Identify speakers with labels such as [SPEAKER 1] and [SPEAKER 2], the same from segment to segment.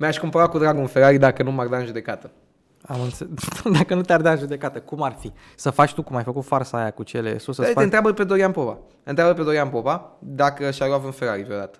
[SPEAKER 1] Mi-aș cumpăra cu drag un Ferrari dacă nu m-ar da în judecată. Am înțeles. Dacă nu te-ar da în judecată, cum ar fi? Să faci tu cum ai făcut farsa aia cu cele sus? Să te întreabă pe Dorian Popa. Întreabă pe Dorian Popa dacă și-a luat un Ferrari vreodată.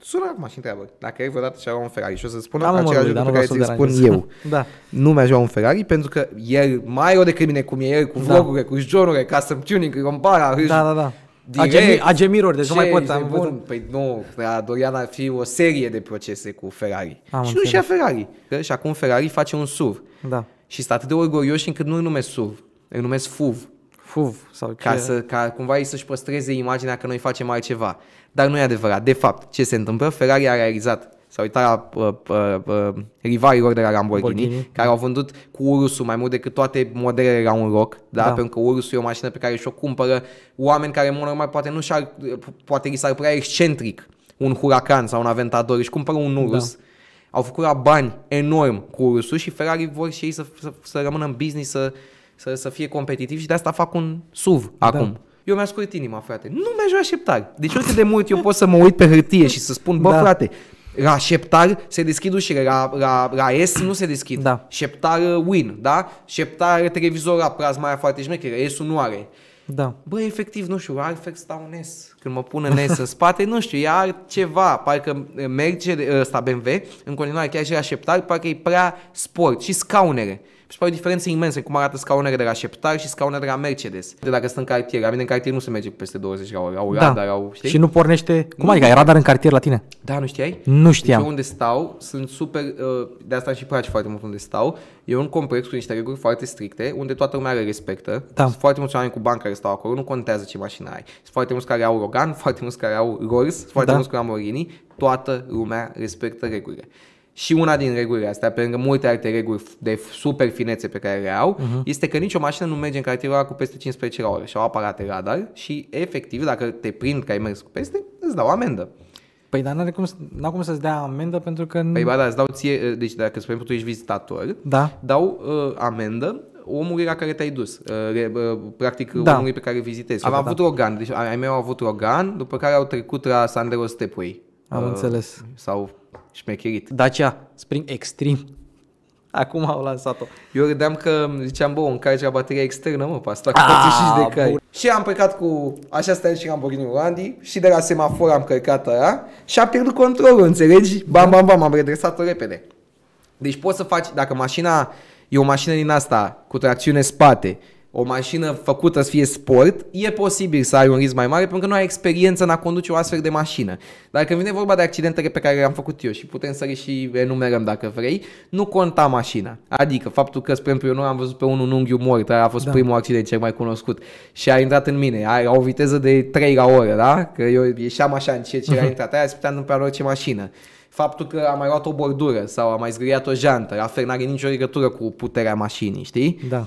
[SPEAKER 1] Sună acum și întreabă dacă ai vreodată și-a luat un Ferrari și o să spună da, același lucru pe care ți-l spun eu. da. Nu mi-aș lua un Ferrari pentru că el mai rău decât mine cum e el, cu da. vlogurile, da. cu jonurile, custom tuning, rompara, da, da, da, da direct. A gemiror, deci ce, nu mai pot. Am bun. Văd... Păi nu, a Dorian ar fi o serie de procese cu Ferrari. Am și nu și a Ferrari. Și acum Ferrari face un SUV. Da. Și sunt atât de orgolioși încât nu îl numesc SUV, îl numesc FUV. FUV sau ca, ce... să, ca cumva ei să-și păstreze imaginea că noi facem altceva. Dar nu e adevărat. De fapt, ce se întâmplă? Ferrari a realizat S-au uitat la uh, uh, uh, rivalilor de la Lamborghini, Lamborghini, care au vândut cu Urusul mai mult decât toate modelele la un loc, da? da. pentru că Urusul e o mașină pe care și-o cumpără oameni care, în mod normal, poate nu și-ar, poate li s-ar părea excentric un Huracan sau un Aventador, își cumpără un urus, da. au făcut la bani enorm cu Urusul și Ferrari vor și ei să, să, să rămână în business, să, să, să fie competitiv și de asta fac un SUV da. acum. Eu mi-a scurit inima, frate. Nu mi-aș așteptare. Deci oricât de mult eu pot să mă uit pe hârtie și să spun, bă, da. frate, la șeptar se deschid ușile, la, la, la S nu se deschid. Da. Șeptar Win, da? Șeptar are televizor la plasma aia foarte șmecheră, s nu are. Da. Bă, efectiv, nu știu, altfel stau un S. Când mă pun în S în spate, nu știu, e ceva, Parcă merge ăsta BMW, în continuare chiar și la șeptar, parcă e prea sport și scaunere și pare o diferență imensă cum arată scaunele de la șeptar și scaunele de la Mercedes. De dacă sunt în cartier, la mine în cartier nu se merge peste 20 la oră, au da. radar, au, știi? Și nu pornește, cum nu adică, ai radar în cartier la tine? Da, nu știai? Nu știam. Deci eu unde stau, sunt super, uh, de asta și place foarte mult unde stau, e un complex cu niște reguli foarte stricte, unde toată lumea le respectă. Da. Sunt foarte mulți oameni cu bani care stau acolo, nu contează ce mașină ai. Sunt foarte mulți care au Rogan, foarte mulți care au Rolls, foarte da. mulți cu Lamborghini, toată lumea respectă regulile. Și una din regulile astea, pe lângă multe alte reguli de super finețe pe care le au, uh-huh. este că nicio mașină nu merge în cartierul ăla cu peste 15 la oră și au aparate radar și efectiv, dacă te prind că ai mers cu peste, îți
[SPEAKER 2] dau amendă. Păi, dar n-are cum, n-au cum să-ți dea amendă pentru că... Păi, ba, da,
[SPEAKER 1] îți dau ție, eh, deci dacă, spre exemplu, tu ești vizitator, da. dau uh, amendă omului la care te-ai dus, uh, practic da. omului pe care vizitezi. Am da. avut Rogan, deci ai mei au avut Rogan, după care au trecut la Sandero Stepway. Am uh, înțeles. Sau șmecherit. Dacia Spring Extreme. Acum au lansat-o. Eu râdeam că ziceam, bă, încarci la bateria externă, mă, pe asta, cu 45 ah, de cai. Și am plecat cu, așa stai și Lamborghini Randy și de la semafor am călcat ăla și am pierdut controlul, înțelegi? Bam, bam, bam, am redresat-o repede. Deci poți să faci, dacă mașina e o mașină din asta, cu tracțiune spate, o mașină făcută să fie sport, e posibil să ai un risc mai mare pentru că nu ai experiență în a conduce o astfel de mașină. Dar când vine vorba de accidentele pe care le-am făcut eu și putem să le și enumerăm dacă vrei, nu conta mașina. Adică faptul că, spre exemplu, eu nu am văzut pe unul unghiu mort, a fost da. primul accident cel mai cunoscut și a intrat în mine, era o viteză de 3 la oră, da? Că eu ieșeam așa în ce, ce a intrat, aia se în întâmpla orice mașină faptul că a mai luat o bordură sau a mai zgriat o jantă, la fel, n-are nicio legătură cu puterea mașinii, știi? Da.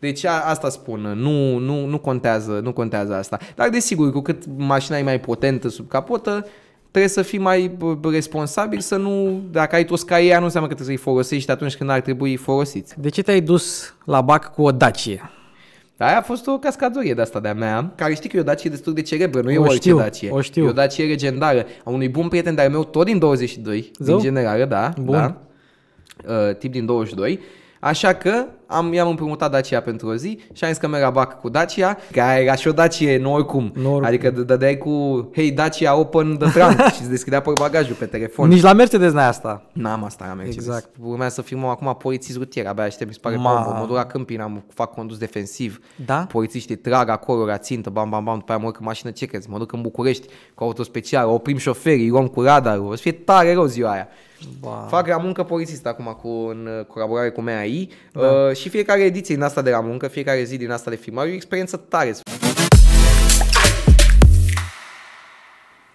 [SPEAKER 1] Deci a, asta spun, nu, nu, nu, contează, nu contează asta. Dar desigur, cu cât mașina e mai potentă sub capotă, trebuie să fii mai responsabil, să nu, dacă ai toți scaia, nu înseamnă că trebuie să-i folosești atunci când ar trebui folosiți. De ce te-ai dus la BAC cu o Dacie? Da, aia a fost o cascadorie de asta de-a mea, care știi că e o Dacie destul de cerebră, nu o e orice știu, Dacie. O știu. E o Dacie legendară, a unui bun prieten de-al meu, tot din 22, Zău? din generală, da. Bun. da uh, tip din 22. Așa că am, i-am împrumutat Dacia pentru o zi și am zis că merg la BAC cu Dacia, că era și o Dacia, nu oricum. Nu oricum. Adică dădeai cu, hei, Dacia open the trunk și îți deschidea pe bagajul pe telefon. Nici la
[SPEAKER 2] Mercedes n-ai asta. N-am asta la Mercedes. Exact.
[SPEAKER 1] Urmea să filmăm acum poliții rutieri, abia aștept, mi se pare Ma. Mă duc la câmpin, am, fac condus defensiv. Da? Polițiștii trag acolo la țintă, bam, bam, bam, după aia mă urc în mașină, ce crezi? Mă duc în București cu auto special, oprim șoferii, luăm cu radarul, o să fie tare rău ziua aia. Ba. Fac la muncă polițist acum cu, în colaborare cu MAI da. uh, și fiecare ediție din asta de la muncă, fiecare zi din asta de filmare, e o experiență tare.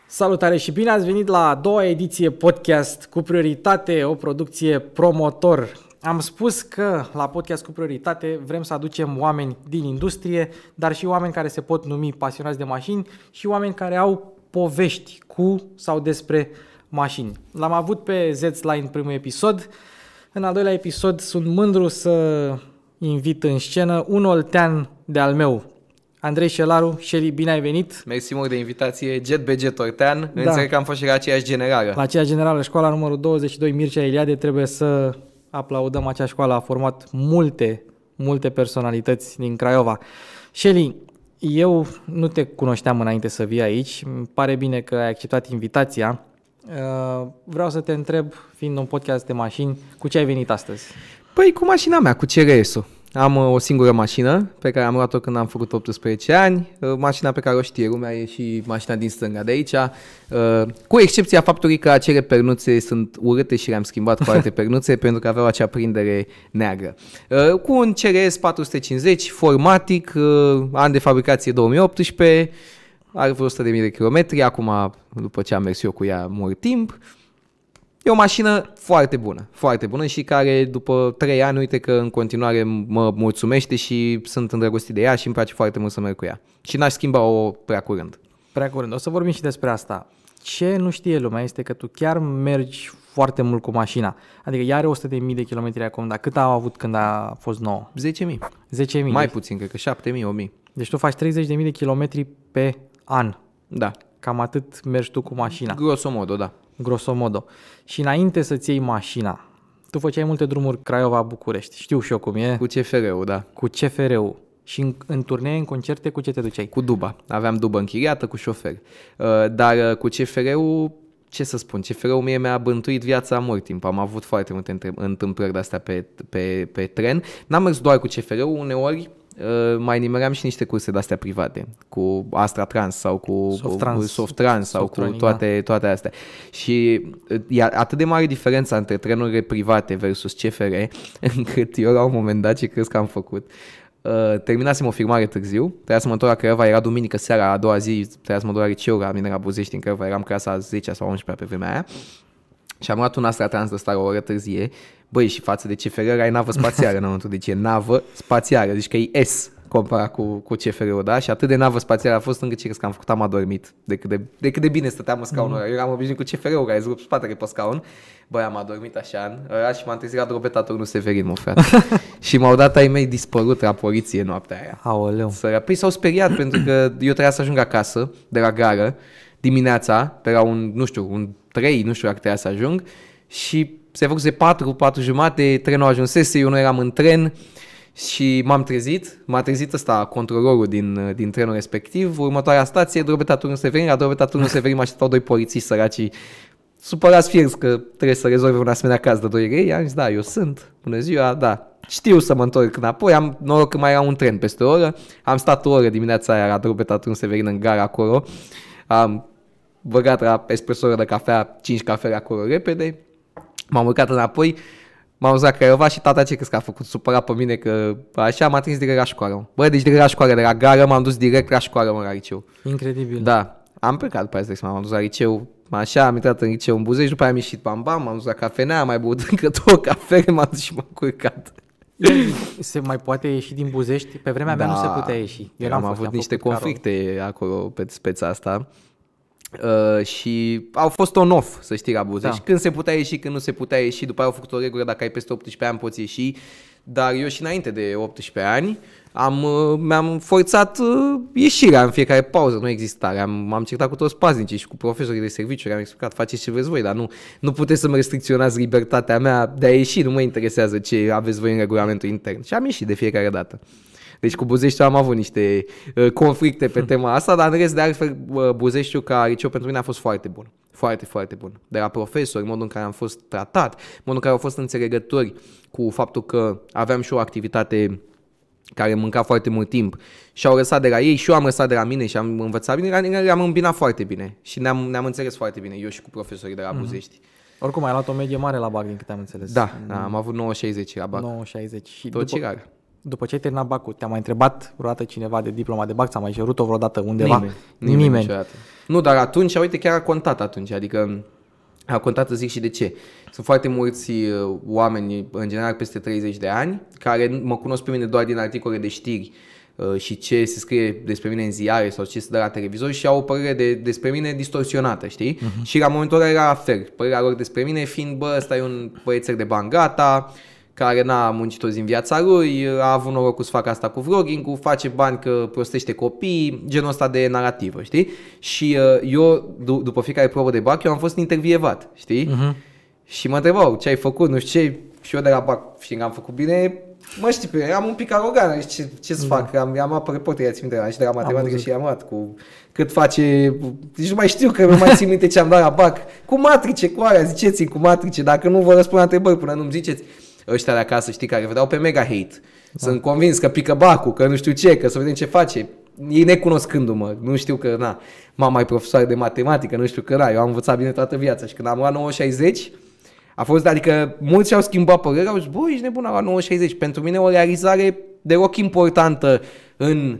[SPEAKER 2] Salutare și bine ați venit la a doua ediție podcast cu prioritate, o producție promotor. Am spus că la podcast cu prioritate vrem să aducem oameni din industrie, dar și oameni care se pot numi pasionați de mașini și oameni care au povești cu sau despre mașini. L-am avut pe Zed la în primul episod, în al doilea episod sunt mândru să invit în scenă un oltean de al meu, Andrei Șelaru, Șeli, bine ai venit! Mersi mult de invitație, Jet
[SPEAKER 1] BG Tortean, da. înțeleg că am fost și la aceeași generală. La aceeași
[SPEAKER 2] generală, școala numărul 22, Mircea Eliade, trebuie să aplaudăm acea școală, a format multe, multe personalități din Craiova. Șeli, eu nu te cunoșteam înainte să vii aici, îmi pare bine că ai acceptat invitația. Uh, vreau să te întreb, fiind un podcast de mașini, cu ce ai venit astăzi?
[SPEAKER 1] Păi cu mașina mea, cu CRS-ul. Am uh, o singură mașină pe care am luat-o când am făcut 18 ani. Uh, mașina pe care o știe lumea e și mașina din stânga de aici. Cu excepția faptului că acele pernuțe sunt urâte și le-am schimbat cu alte pernuțe pentru că aveau acea prindere neagră. Cu un CRS 450, formatic, an de fabricație 2018, are vreo 100.000 de kilometri, acum, după ce am mers eu cu ea mult timp, E o mașină foarte bună, foarte bună și care după 3 ani, uite că în continuare mă mulțumește și sunt îndrăgostit de ea și îmi place foarte mult să merg cu ea. Și n-aș schimba-o prea curând.
[SPEAKER 2] Prea curând. O să vorbim și despre asta. Ce nu știe lumea este că tu chiar mergi foarte mult cu mașina. Adică ea are 100.000 de kilometri acum, dar cât a avut când a fost nouă? 10.000. 10.000. Mai deci- puțin, cred că 7.000, 8.000. Deci tu faci 30.000 de kilometri pe an. Da. Cam atât mergi tu cu mașina. Grosomodo, da. Grosomodo. Și înainte să-ți iei mașina, tu făceai multe drumuri Craiova-București. Știu și eu cum e. Cu CFR-ul, da. Cu CFR-ul.
[SPEAKER 1] Și în, în turnee, în concerte, cu ce te duceai? Cu duba. Aveam Duba închiriată cu șofer. Uh, dar uh, cu CFR-ul, ce să spun, CFR-ul mie mi-a bântuit viața mult timp. Am avut foarte multe întâmplări de astea pe, pe, pe tren. N-am mers doar cu CFR-ul, uneori Ă, mai nimeream și niște curse de-astea private, cu Astra Trans sau cu Soft Trans, Soft Trans sau Soft cu training, toate, toate astea. Și e atât de mare diferența între trenurile private versus CFR, încât eu la un moment dat, ce crezi că am făcut, ă, terminasem o firmare târziu, trebuia să mă întorc la Craiova, era duminică seara, a doua zi, trebuia să mă întorc la liceu, la mine la Buzești, în Craiova, eram clasa 10 sau 11 pe vremea aia. Și am luat un Astra Trans de star o oră târzie. Băi, și față de CFR ai navă spațială înăuntru. Deci e navă spațială. Deci că e S compara cu, cu CFR-ul, da? Și atât de navă spațială a fost încât ce că am făcut am adormit. De cât de, de, cât de bine stăteam în scaunul mm. Eu eram obișnuit cu CFR-ul care îți spatele pe scaun. Băi, am adormit așa ăla și m-am trezit la drobeta turnul Severin, mă frate. și m-au dat ai mei dispărut la poliție noaptea aia. Aoleu. Sără. Păi s-au speriat pentru că eu trebuia să ajung acasă de la gară dimineața, pe la un, nu știu, un 3, nu știu dacă trebuia să ajung, și se făcuse 4, 4 jumate, trenul ajunsese, eu nu eram în tren și m-am trezit, m-a trezit ăsta controlorul din, din trenul respectiv, următoarea stație, drobeta turnul Severin, la drobeta turnul Severin mă așteptau doi polițiști săraci supărați fierți că trebuie să rezolve un asemenea caz de doi rei, am zis, da, eu sunt, bună ziua, da, știu să mă întorc înapoi, am noroc că mai era un tren peste o oră, am stat o oră dimineața aia la drobeta turnul Severin în gara acolo, am băgat la espresoră de cafea, 5 cafele acolo repede, m-am urcat înapoi, m-am dus la Craiova și tata ce crezi că a făcut supărat pe mine că așa m-a trins direct la școală. Bă, deci direct la școală, de la gara m-am dus direct la școală, mă, la liceu. Incredibil. Da, am plecat după aceea, m-am dus la liceu, așa, am intrat în liceu în Buzești, după aia am ieșit bam bam, m-am dus la cafenea, am mai băut încă două cafele, m-am dus și m-am curcat. Se mai poate ieși din Buzești? Pe
[SPEAKER 2] vremea da, mea nu se da. putea ieși. Eu am avut niște conflicte
[SPEAKER 1] carol. acolo pe speța asta. Uh, și au fost on-off, să știi, abuze. Deci da. Și când se putea ieși, când nu se putea ieși, după aia au făcut o regulă, dacă ai peste 18 ani poți ieși. Dar eu și înainte de 18 ani am, uh, mi-am forțat uh, ieșirea în fiecare pauză, nu exista. Am, m-am certat cu toți paznicii și cu profesorii de serviciu, am explicat, faceți ce vreți voi, dar nu, nu puteți să-mi restricționați libertatea mea de a ieși, nu mă interesează ce aveți voi în regulamentul intern. Și am ieșit de fiecare dată. Deci cu Buzeștiu am avut niște uh, conflicte pe tema asta, dar în rest de altfel uh, Buzeștiu ca liceu pentru mine a fost foarte bun. Foarte, foarte bun. De la profesori, modul în care am fost tratat, modul în care au fost înțelegători cu faptul că aveam și o activitate care mânca foarte mult timp și au răsat de la ei și eu am răsat de la mine și am învățat bine, le-am îmbinat foarte bine și ne-am, ne-am înțeles foarte bine, eu și cu profesorii de la mhm. Buzești.
[SPEAKER 2] Mm-hmm. Oricum ai luat o medie mare la BAC, din câte am înțeles. Da, mm. da am avut 9,60 la BAC. 9,60. Și Tot după, după ce ai terminat bacul, te-a mai
[SPEAKER 1] întrebat vreodată cineva de diploma de bac? Ți-a mai cerut-o vreodată undeva? Nimeni. Nimeni. Nimeni. Niciodată. Nu, dar atunci, uite, chiar a contat atunci, adică a contat să zic și de ce. Sunt foarte mulți uh, oameni, în general peste 30 de ani, care mă cunosc pe mine doar din articole de știri uh, și ce se scrie despre mine în ziare sau ce se dă la televizor și au o părere de, despre mine distorsionată, știi? Uh-huh. Și la momentul ăla era la fel. Părerea lor despre mine fiind, bă, ăsta e un băiețel de bani gata, uh, care n-a muncit o zi în viața lui, a avut norocul să facă asta cu vlogging-ul, face bani că prostește copii, genul ăsta de narrativă, știi? Și uh, eu, d- după fiecare probă de bac, eu am fost intervievat, știi? Uh-huh. Și mă întrebau ce ai făcut, nu știu ce, și eu de la bac, și am făcut bine, mă știi pe am un pic arogan, ce, ce să da. fac, am, am apărut reporterii, țin minte, și de la matematică și am luat cu cât face, nici nu mai știu că nu mai țin minte ce am dat la bac, cu matrice, cu alea, ziceți cu matrice, dacă nu vă răspund la întrebări până nu-mi ziceți ăștia de acasă, știi, care vedeau pe mega hate. Da. Sunt convins că pică bacul, că nu știu ce, că să vedem ce face. Ei necunoscându-mă, nu știu că, na, mama e profesoară de matematică, nu știu că, na, eu am învățat bine toată viața și când am luat 960, a fost, adică mulți și-au schimbat părerea, au zis, bă, ești nebun, la 960. Pentru mine o realizare de rock importantă în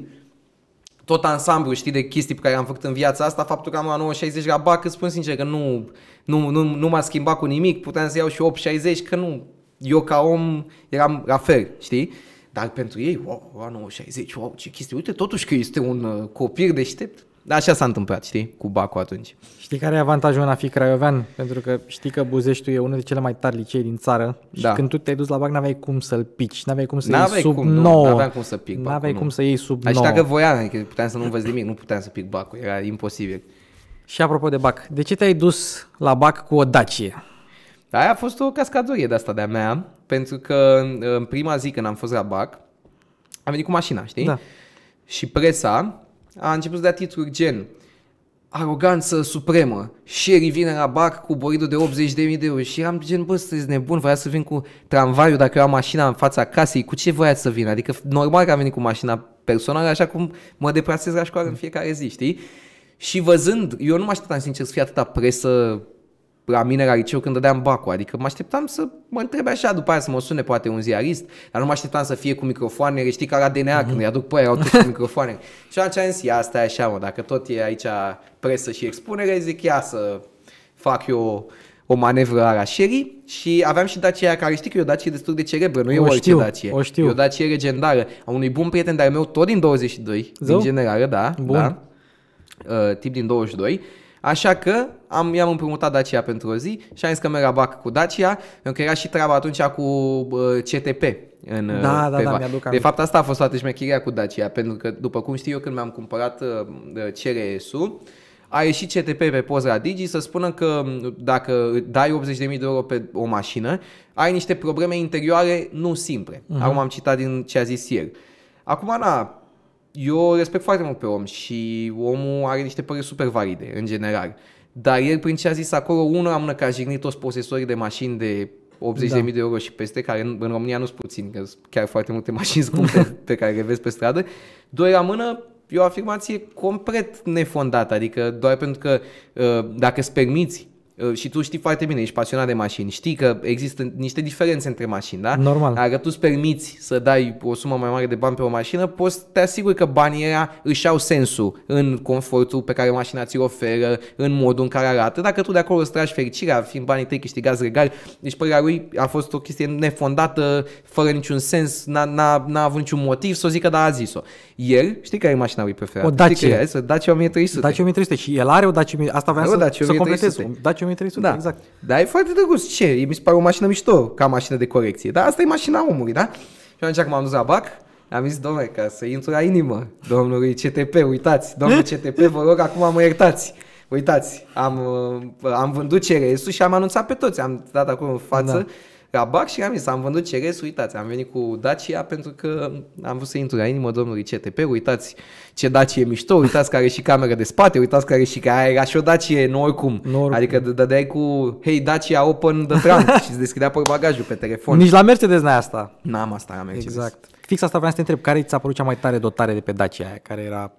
[SPEAKER 1] tot ansamblu, știi, de chestii pe care am făcut în viața asta, faptul că am la 960 la BAC, îți spun sincer că nu, nu, nu, nu m-a schimbat cu nimic, puteam să iau și 860, că nu, eu ca om eram la fel, știi? Dar pentru ei, wow, anul 960, wow, ce chestie. Uite, totuși că este un uh, copil deștept. Dar așa s-a întâmplat, știi, cu Bacu atunci.
[SPEAKER 2] Știi care e avantajul în a fi craiovean? Pentru că știi că Buzeștiul e unul dintre cele mai tari licee din țară și da. când tu te-ai dus la Bac n-aveai cum să-l pici, n-aveai cum să l pici n aveai cum să iei sub cum, 9. Nu, aveam cum să pic N-aveai cum să iei sub Dar 9. Așa că
[SPEAKER 1] voiam, că adică puteam să nu învăț nimic, nu puteam să pic Bacu, era imposibil. Și apropo de Bac, de ce te-ai dus la Bac cu o Dacie? Dar aia a fost o cascadorie de asta de-a mea, pentru că în prima zi când am fost la BAC, am venit cu mașina, știi? Da. Și presa a început să dea titluri gen aroganță supremă. Sherry vine la BAC cu boridul de 80.000 de euro și am gen, bă, sunteți nebun, voia să vin cu tramvaiul dacă eu am mașina în fața casei, cu ce voia să vin? Adică normal că am venit cu mașina personală, așa cum mă deplasez la școală în fiecare zi, știi? Și văzând, eu nu mă așteptam sincer să fie atâta presă la mine la liceu când dădeam bacul, adică mă așteptam să mă întrebe așa, după aia să mă sune poate un ziarist, dar nu mă așteptam să fie cu microfoanele, știi, ca la DNA, mm-hmm. când îi aduc pe erau toți cu microfoanele. Și atunci am zis, ia, stai așa, mă, dacă tot e aici presă și expunere, zic, ia să fac eu o manevră a rașerii și aveam și Dacia care știi că e o Dacie destul de celebră, nu o e orice știu, Dacie. O știu. E o Dacie legendară a unui bun prieten de-al meu, tot din 22, Zău? din generală, da. Bun. da uh, tip din 22 Așa că am, i-am împrumutat Dacia pentru o zi și am zis că merg la BAC cu Dacia, pentru că era și treaba atunci cu uh, CTP. În, da, uh, da, da, mi-aduc De fapt, asta a fost toată șmecheria cu Dacia, pentru că, după cum știu eu, când mi-am cumpărat uh, CRS-ul, a ieșit CTP pe poza la Digi să spună că dacă dai 80.000 de euro pe o mașină, ai niște probleme interioare nu simple. Uh-huh. Acum am citat din ce a zis el. Acum, na, eu respect foarte mult pe om și omul are niște păreri super valide, în general. Dar el, prin ce a zis acolo, unul amână că a jignit toți posesorii de mașini de 80.000 da. de euro și peste, care în, în România nu sunt puțini, că sunt chiar foarte multe mașini scumpe pe care le vezi pe stradă. Doi la mână, e o afirmație complet nefondată, adică doar pentru că uh, dacă îți permiți Uh, și tu știi foarte bine, ești pasionat de mașini, știi că există niște diferențe între mașini, da? Normal. Dacă tu îți permiți să dai o sumă mai mare de bani pe o mașină, poți te asiguri că banii ăia își au sensul în confortul pe care mașina ți-l oferă, în modul în care arată. Dacă tu de acolo îți tragi fericirea, fiind banii tăi câștigați regal, deci părerea lui a fost o chestie nefondată, fără niciun sens, n-a, n-a, n-a avut niciun motiv să o zică, da, a zis-o. El, știi care e mașina lui preferată? O Dacia. Dacia 1300. Dacia 1300 și el are o Dacia, asta vreau să, să completez. 1300, da. exact. Da, e foarte drăguț. Ce? Mi se pare o mașină mișto ca mașină de colecție. Dar asta e mașina omului, da? Și atunci când m-am dus la BAC, am zis, domnule, ca să intru la inimă domnului CTP, uitați, domnul CTP, vă rog, acum mă iertați. Uitați, am, uh, am vândut CRS-ul și am anunțat pe toți, am dat acolo în față. Da Cabac și am zis, am vândut Ceres, uitați, am venit cu Dacia pentru că am vrut să intru la inimă domnului CTP, uitați ce Dacia e mișto, uitați care și cameră de spate, uitați care și care era și o Dacia, nu oricum. Nu oricum. Adică dădeai cu, hei Dacia open the trunk și îți deschidea pe bagajul pe telefon. Nici la
[SPEAKER 2] Mercedes n-ai asta. N-am asta la Mercedes. Exact. Fix asta vreau să te întreb, care ți-a părut cea mai tare
[SPEAKER 1] dotare de pe Dacia aia, care era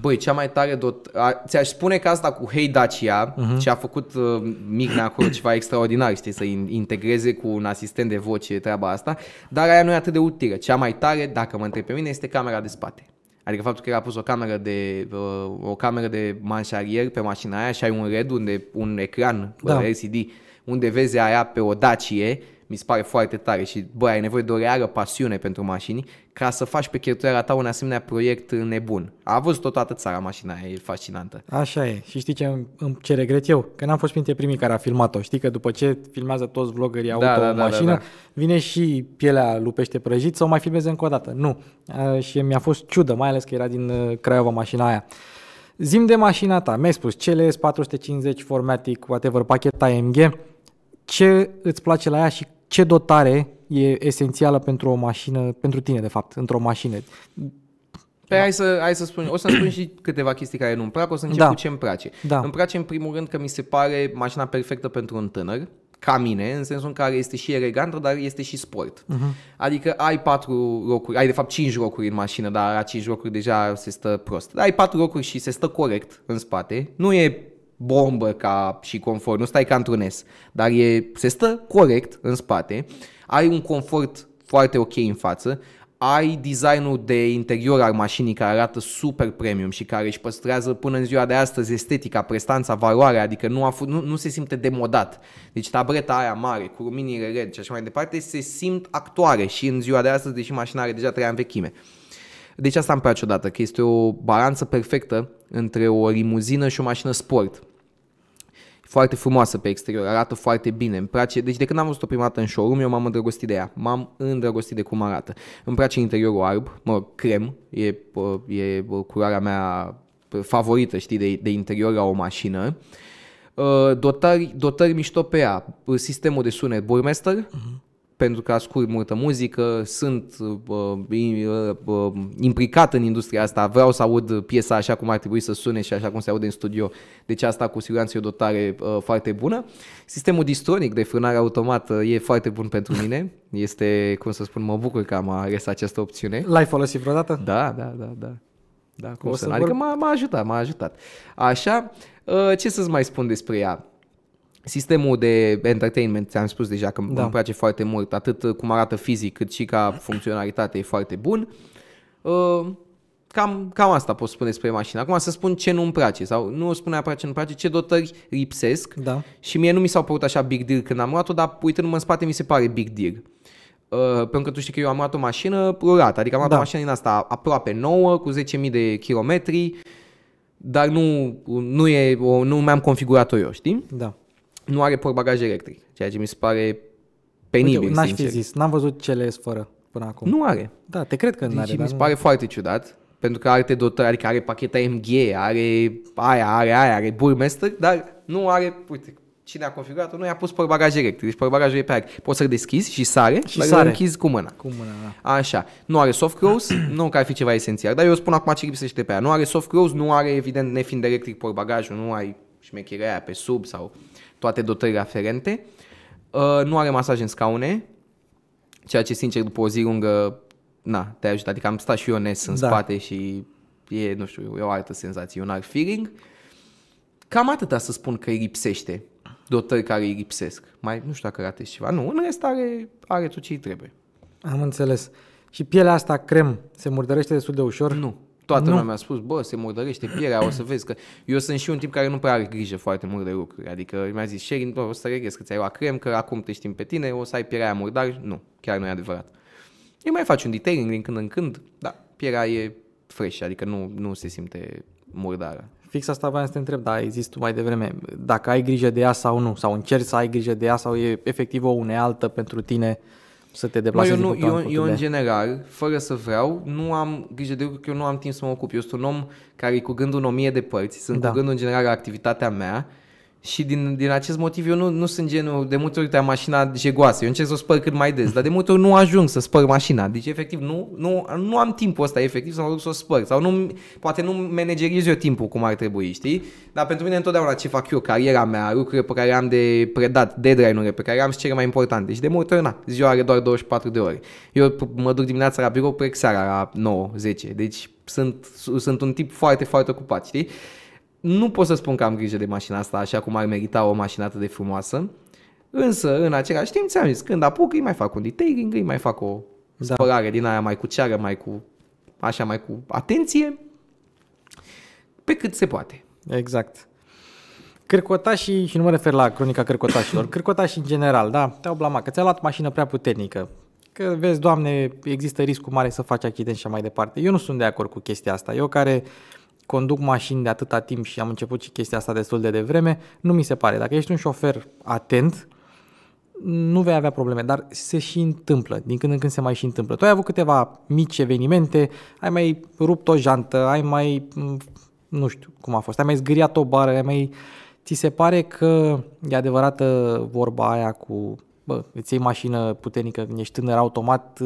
[SPEAKER 1] Băi, cea mai tare dot... A, ți-aș spune că asta cu Hey Dacia, uh-huh. ce a făcut uh, Mignea acolo ceva extraordinar, știi, să integreze cu un asistent de voce treaba asta, dar aia nu e atât de utilă. Cea mai tare, dacă mă întreb pe mine, este camera de spate. Adică faptul că era a pus o cameră de, uh, o cameră de manșarier pe mașina aia și ai un red unde un ecran da. LCD unde vezi aia pe o Dacie mi se pare foarte tare și, bă, ai nevoie de o reală pasiune pentru mașini ca să faci pe cheltuiala ta un asemenea proiect nebun. A văzut tot toată țara mașina aia, e fascinantă.
[SPEAKER 2] Așa e. Și știi ce, îmi, ce regret eu? Că n-am fost printre primii care a filmat-o. Știi că după ce filmează toți vloggerii da, auto da, da, da, mașină, da, da, da. vine și pielea lupește prăjit sau mai filmeze încă o dată. Nu. Și mi-a fost ciudă, mai ales că era din uh, Craiova mașina aia. Zim de mașina ta, mi-ai spus CLS 450 Formatic, whatever, pachet AMG, ce îți place la ea și ce dotare e esențială pentru o mașină, pentru tine, de fapt, într-o mașină. Pe
[SPEAKER 1] păi da. hai, să, hai să spun, o să spun și câteva chestii care nu-mi plac, o să încep da. cu ce îmi place. Da. Îmi place în primul rând că mi se pare mașina perfectă pentru un tânăr, ca mine, în sensul în care este și elegantă, dar este și sport. Uh-huh. Adică ai patru locuri, ai de fapt cinci locuri în mașină, dar la cinci locuri deja se stă prost. Dar ai patru locuri și se stă corect în spate. Nu e bombă ca și confort, nu stai ca într-un S, dar e, se stă corect în spate, ai un confort foarte ok în față, ai designul de interior al mașinii care arată super premium și care își păstrează până în ziua de astăzi estetica, prestanța, valoarea, adică nu, a nu, nu se simte demodat. Deci tabreta aia mare cu luminile red și așa mai departe se simt actuare și în ziua de astăzi, deși mașina are deja 3 ani vechime. Deci asta îmi place odată, că este o balanță perfectă între o limuzină și o mașină sport foarte frumoasă pe exterior, arată foarte bine, îmi place, deci de când am văzut-o prima dată în showroom, eu m-am îndrăgostit de ea, m-am îndrăgostit de cum arată. Îmi place interiorul alb, mă, crem, e, e culoarea mea favorită, știi, de, de interior la o mașină. Uh, dotări, dotări mișto pe ea, sistemul de sunet Burmester, uh-huh pentru că ascult multă muzică, sunt uh, uh, uh, implicat în industria asta, vreau să aud piesa așa cum ar trebui să sune și așa cum se aude în studio, deci asta cu siguranță e o dotare uh, foarte bună. Sistemul distronic de frânare automată uh, e foarte bun pentru mine, este, cum să spun, mă bucur că am ales această opțiune. L-ai folosit vreodată? Da, da, da, da. Da, cum o să, să adică m-a, m-a ajutat, m-a ajutat. Așa, uh, ce să-ți mai spun despre ea? Sistemul de entertainment, ți-am spus deja că da. îmi place foarte mult, atât cum arată fizic, cât și ca funcționalitate e foarte bun. Uh, cam, cam asta pot spune despre mașină. Acum să spun ce nu-mi place sau nu spun neapărat ce nu-mi place, ce dotări lipsesc da. și mie nu mi s-au părut așa big deal când am luat-o, dar uitându-mă în spate mi se pare big deal. Uh, pentru că tu știi că eu am luat o mașină rurată, adică am luat da. o mașină din asta aproape nouă, cu 10.000 de kilometri, dar nu, nu, e, nu mi-am configurat-o eu, știi? Da nu are portbagaj electric, ceea ce mi se pare penibil, Uite, n-aș sincer. fi
[SPEAKER 2] zis, n-am văzut CLS fără până acum. Nu are.
[SPEAKER 1] Da, te cred că deci nu are. mi se pare nu... foarte ciudat, pentru că are te dotări, adică are pacheta MG, are aia, are aia, are burmester, dar nu are, uite, cine a configurat-o nu i-a pus bagaj electric, deci bagajul e pe aer. Poți să-l deschizi și sare, și dar sare. închizi cu mâna. Cu mâna, da. Așa. Nu are soft close, nu că ar fi ceva esențial, dar eu spun acum ce lipsește pe aia. Nu are soft close, nu are, evident, nefiind electric bagajul, nu ai șmecherea aia pe sub sau toate dotările aferente. Uh, nu are masaj în scaune, ceea ce sincer după o zi lungă, na, te ajută. Adică am stat și eu nes în da. spate și e, nu știu, e o altă senzație, un alt feeling. Cam atâta să spun că îi lipsește, dotări care îi lipsesc. Mai, nu știu dacă ratezi ceva. Nu, în rest are, are tot ce îi trebuie.
[SPEAKER 2] Am înțeles. Și pielea asta, crem, se murdărește destul de ușor? Nu.
[SPEAKER 1] Toată nu. lumea a spus, bă, se murdărește pielea, o să vezi că... Eu sunt și un tip care nu prea are grijă foarte mult de lucruri. Adică mi-a zis, Sherin, o să regrezi că ți-ai luat crem, că acum te știm pe tine, o să ai pielea aia murdar. Nu, chiar nu e adevărat. Eu mai faci un detailing din când în când, dar pielea e fresh, adică nu, nu se simte murdară. Fix asta vreau să te întreb, dar există mai
[SPEAKER 2] devreme, dacă ai grijă de ea sau nu, sau încerci să ai grijă de ea sau e efectiv o unealtă pentru tine să te deplasezi. eu, nu, eu, eu, eu în
[SPEAKER 1] general, fără să vreau, nu am grijă de lucru că eu nu am timp să mă ocup. Eu sunt un om care e cu gândul în o mie de părți, sunt da. cu gândul în general la activitatea mea și din, din acest motiv eu nu, nu sunt genul, de multe ori uite, mașina jegoasă, eu încerc să o spăr cât mai des, dar de multe ori nu ajung să spăr mașina, deci efectiv nu, nu, nu am timpul ăsta efectiv să mă duc să o spăr sau nu, poate nu manageriz eu timpul cum ar trebui, știi? Dar pentru mine întotdeauna ce fac eu, cariera mea, lucrurile pe care am de predat, deadline-urile pe care am și cele mai importante și de multe ori na, ziua are doar 24 de ore. Eu mă duc dimineața la birou, plec seara la 9-10, deci sunt, sunt un tip foarte, foarte ocupat, știi? nu pot să spun că am grijă de mașina asta așa cum ar merita o mașină atât de frumoasă, însă în același timp ți-am zis, când apuc îi mai fac un detailing, îi mai fac o da. spălare din aia mai cu ceară, mai cu așa, mai cu atenție, pe cât se poate. Exact.
[SPEAKER 2] Cârcotașii, și nu mă refer la cronica cârcotașilor, cârcotașii în general, da, te-au blamat, că ți-a luat mașină prea puternică, că vezi, doamne, există riscul mare să faci accident și mai departe. Eu nu sunt de acord cu chestia asta. Eu care uh, conduc mașini de atâta timp și am început și chestia asta destul de devreme, nu mi se pare. Dacă ești un șofer atent, nu vei avea probleme, dar se și întâmplă, din când în când se mai și întâmplă. Tu ai avut câteva mici evenimente, ai mai rupt o jantă, ai mai, mm, nu știu cum a fost, ai mai zgâriat o bară, ai mai... Ți se pare că e adevărată vorba aia cu, bă, îți iei mașină puternică când ești tânăr automat,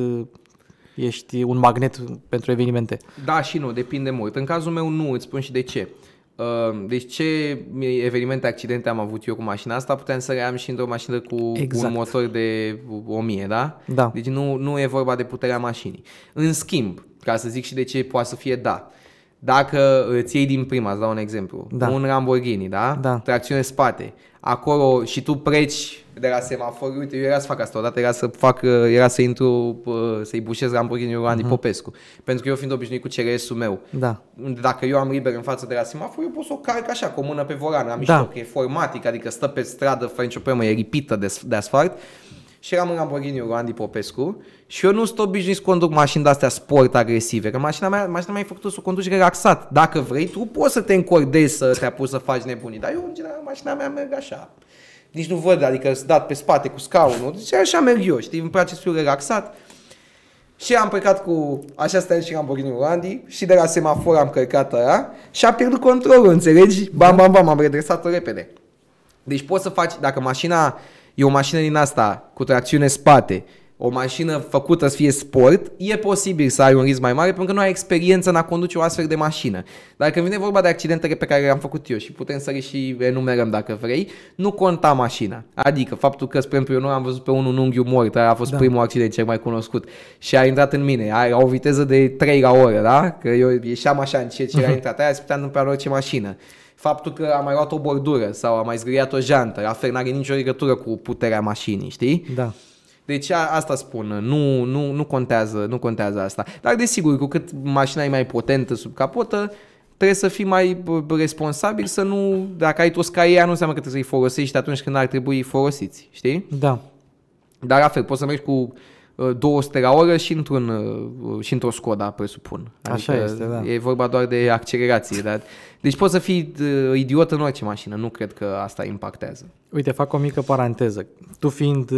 [SPEAKER 2] ești un magnet pentru evenimente.
[SPEAKER 1] Da și nu, depinde mult. În cazul meu nu, îți spun și de ce. Uh, deci ce evenimente, accidente am avut eu cu mașina asta, puteam să le am și într-o mașină cu exact. un motor de 1000, da? Da. Deci nu, nu e vorba de puterea mașinii. În schimb, ca să zic și de ce poate să fie da, dacă îți iei din prima, îți dau un exemplu, da. un Lamborghini, da? da? Tracțiune spate, acolo și tu preci de la semafor, uite, eu era să fac asta odată, era să fac, uh, era să intru, uh, să-i bușez Lamborghini-ul Andy uh-huh. Mhm. Popescu. Pentru că eu fiind obișnuit cu CRS-ul meu, da. dacă eu am liber în față de la semafor, eu pot să o carc așa, cu o mână pe volan, am da. că e formatic, adică stă pe stradă fără nicio problemă, e ripită de, de asfalt. Și eram în Lamborghini-ul Andy Popescu și eu nu sunt obișnuit să conduc mașini de-astea sport agresive, că mașina mea, mașina mea e făcută să o conduci relaxat. Dacă vrei, tu poți să te încordezi, să te apuci să faci nebunii, dar eu, în general, mașina mea merg așa nici nu văd, adică sunt dat pe spate cu scaunul. Deci așa merg eu, știi, îmi place să fiu relaxat. Și am plecat cu, așa stai și Lamborghini Randy și de la semafor am călcat ăla și a pierdut controlul, înțelegi? Bam, bam, bam, am redresat-o repede. Deci poți să faci, dacă mașina e o mașină din asta, cu tracțiune spate, o mașină făcută să fie sport, e posibil să ai un risc mai mare pentru că nu ai experiență în a conduce o astfel de mașină. Dar când vine vorba de accidentele pe care le-am făcut eu și putem să le și enumerăm dacă vrei, nu conta mașina. Adică faptul că, spre exemplu, eu nu am văzut pe unul un unghiul mort, a fost da. primul accident cel mai cunoscut și a intrat în mine, a, la o viteză de 3 la oră, da? Că eu ieșeam așa în ce, ce a intrat, aia se putea întâmpla în orice mașină faptul că a mai luat o bordură sau a mai zgâriat o jantă, la fel, n-are nicio legătură cu puterea mașinii, știi? Da. Deci a, asta spun, nu, nu, nu, contează, nu contează asta. Dar desigur, cu cât mașina e mai potentă sub capotă, trebuie să fii mai responsabil, să nu, dacă ai toți caia, nu înseamnă că trebuie să-i folosești atunci când ar trebui folosiți, știi? Da. Dar la fel, poți să mergi cu 200 uh, la oră și, într-un, uh, uh, și într-o Skoda, presupun. Adică Așa este, da. E vorba doar de accelerație. Dar... Deci poți să fii idiot în orice mașină, nu cred că asta impactează.
[SPEAKER 2] Uite, fac o mică paranteză. Tu fiind,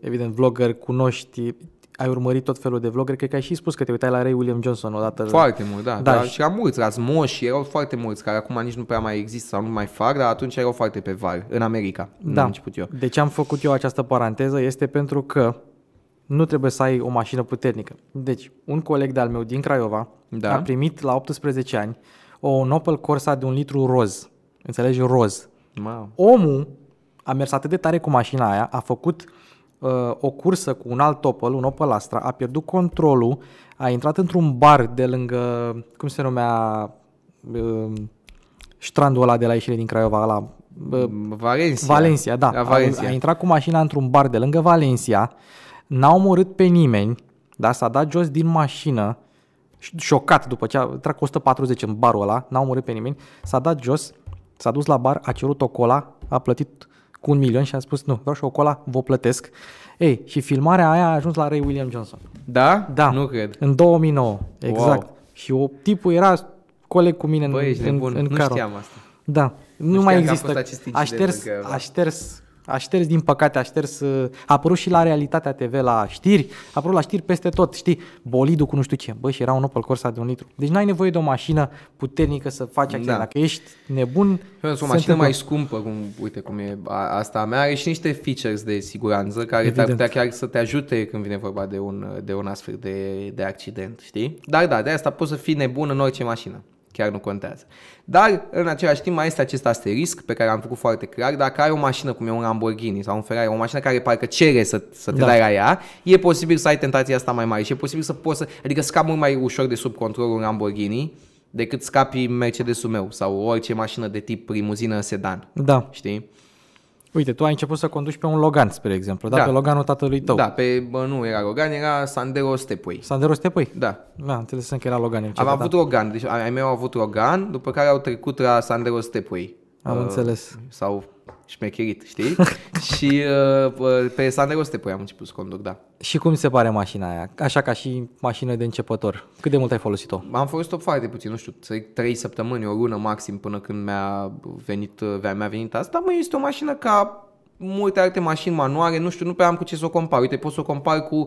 [SPEAKER 2] evident, vlogger, cunoști ai urmărit tot felul de vlogger, cred că ai și spus că te uitai la Ray William Johnson odată. Foarte mult, da. da. Dar și
[SPEAKER 1] erau mulți, razmoși, erau foarte mulți, care acum nici nu prea mai există sau nu mai fac, dar atunci erau foarte pe var, în America, da. în început eu.
[SPEAKER 2] ce am făcut eu această paranteză, este pentru că nu trebuie să ai o mașină puternică. Deci, un coleg de-al meu din Craiova da. a primit la 18 ani o Opel Corsa de un litru roz. Înțelegi? Roz. Wow. Omul a mers atât de tare cu mașina aia, a făcut uh, o cursă cu un alt Opel, un Opel Astra, a pierdut controlul, a intrat într-un bar de lângă, cum se numea, uh, strandul ăla de la ieșire din Craiova, la uh, Valencia. Valencia, da. La Valencia. A, a intrat cu mașina într-un bar de lângă Valencia, uh, n-a omorât pe nimeni, dar s-a dat jos din mașină, șocat după ce a trecut 140 în barul ăla, n-a omorât pe nimeni, s-a dat jos, s-a dus la bar, a cerut o cola, a plătit cu un milion și a spus nu, vreau și o cola, vă plătesc. Ei, și filmarea aia a ajuns la Ray William Johnson.
[SPEAKER 1] Da? Da. Nu cred.
[SPEAKER 2] În 2009, exact. Wow. Și o tipul era coleg cu mine Bă, în, ești în, în, în nu carul. știam asta. Da. Nu, nu mai există. A șters, a șters a șters, din păcate, a șters, uh, a apărut și la Realitatea TV, la știri, a apărut la știri peste tot, știi, bolidul cu nu știu ce, bă, și era un Opel Corsa de un litru. Deci n-ai nevoie de o mașină puternică să faci acțiune, da. dacă ești nebun... Eu o mașină întâmplă. mai
[SPEAKER 1] scumpă, cum, uite cum e asta a mea, are și niște features de siguranță care Evident. te-ar putea chiar să te ajute când vine vorba de un, de un astfel de, de accident, știi? Dar da, de asta poți să fii nebun în orice mașină chiar nu contează. Dar, în același timp, mai este acest asterisc pe care am făcut foarte clar. Dacă ai o mașină cum e un Lamborghini sau un Ferrari, o mașină care parcă cere să, să te da. dai la ea, e posibil să ai tentația asta mai mare și e posibil să poți să... Adică scapi mult mai ușor de sub controlul un Lamborghini decât scapi Mercedes-ul meu sau orice mașină de tip primuzină sedan. Da. Știi?
[SPEAKER 2] Uite, tu ai început să conduci pe un Logan, spre exemplu, da? da. Pe Loganul tatălui tău. Da,
[SPEAKER 1] pe, bă, nu era Logan, era Sandero Stepui. Sandero Stepui? Da. Da, înțeles că era Logan. Am avut da. Logan, deci ai mei au avut Logan, după care au trecut la Sandero Stepui. Am uh, înțeles. Sau șmecherit, știi? și uh, uh pe Sandero te am început să conduc, da.
[SPEAKER 2] Și cum se pare mașina aia? Așa ca și mașină de începător. Cât de mult ai folosit-o?
[SPEAKER 1] Am folosit-o foarte puțin, nu știu, 3 săptămâni, o lună maxim până când mi-a venit, uh, mi-a venit asta. Mă, este o mașină ca multe alte mașini manuale, nu știu, nu prea am cu ce să o compar. Uite, pot să o compar cu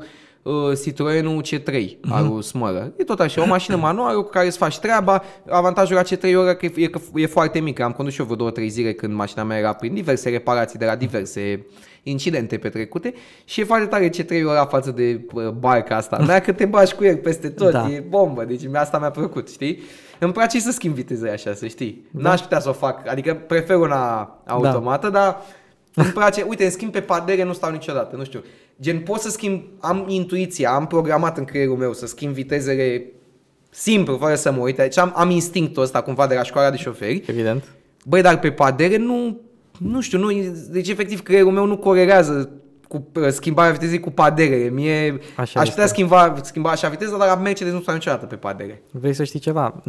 [SPEAKER 1] Uh, Citroenul C3 uh al Smără. E tot așa, o mașină manuală cu care îți faci treaba. Avantajul la C3 ora că e, că e foarte mică. Am condus și eu vreo două, trei zile când mașina mea era prin diverse reparații de la diverse incidente petrecute și e foarte tare ce trei ora față de uh, barca asta. Mea că te bași cu el peste tot, da. e bombă, deci asta mi-a plăcut, știi? Îmi place să schimb viteza, așa, să știi. Da. N-aș putea să o fac, adică prefer una da. automată, da. dar îmi place, uite, în schimb pe padere nu stau niciodată, nu știu. Gen, pot să schimb, am intuiția, am programat în creierul meu să schimb vitezele simplu, fără să mă uit. Deci am, am instinctul ăsta cumva de la școala de șoferi. Evident. Băi, dar pe padere nu, nu știu, nu, deci efectiv creierul meu nu corelează cu uh, schimbarea vitezei cu padere. Mie așa aș putea este. schimba, schimba așa viteza, dar Mercedes nu s-a niciodată pe padere.
[SPEAKER 2] Vrei să știi ceva?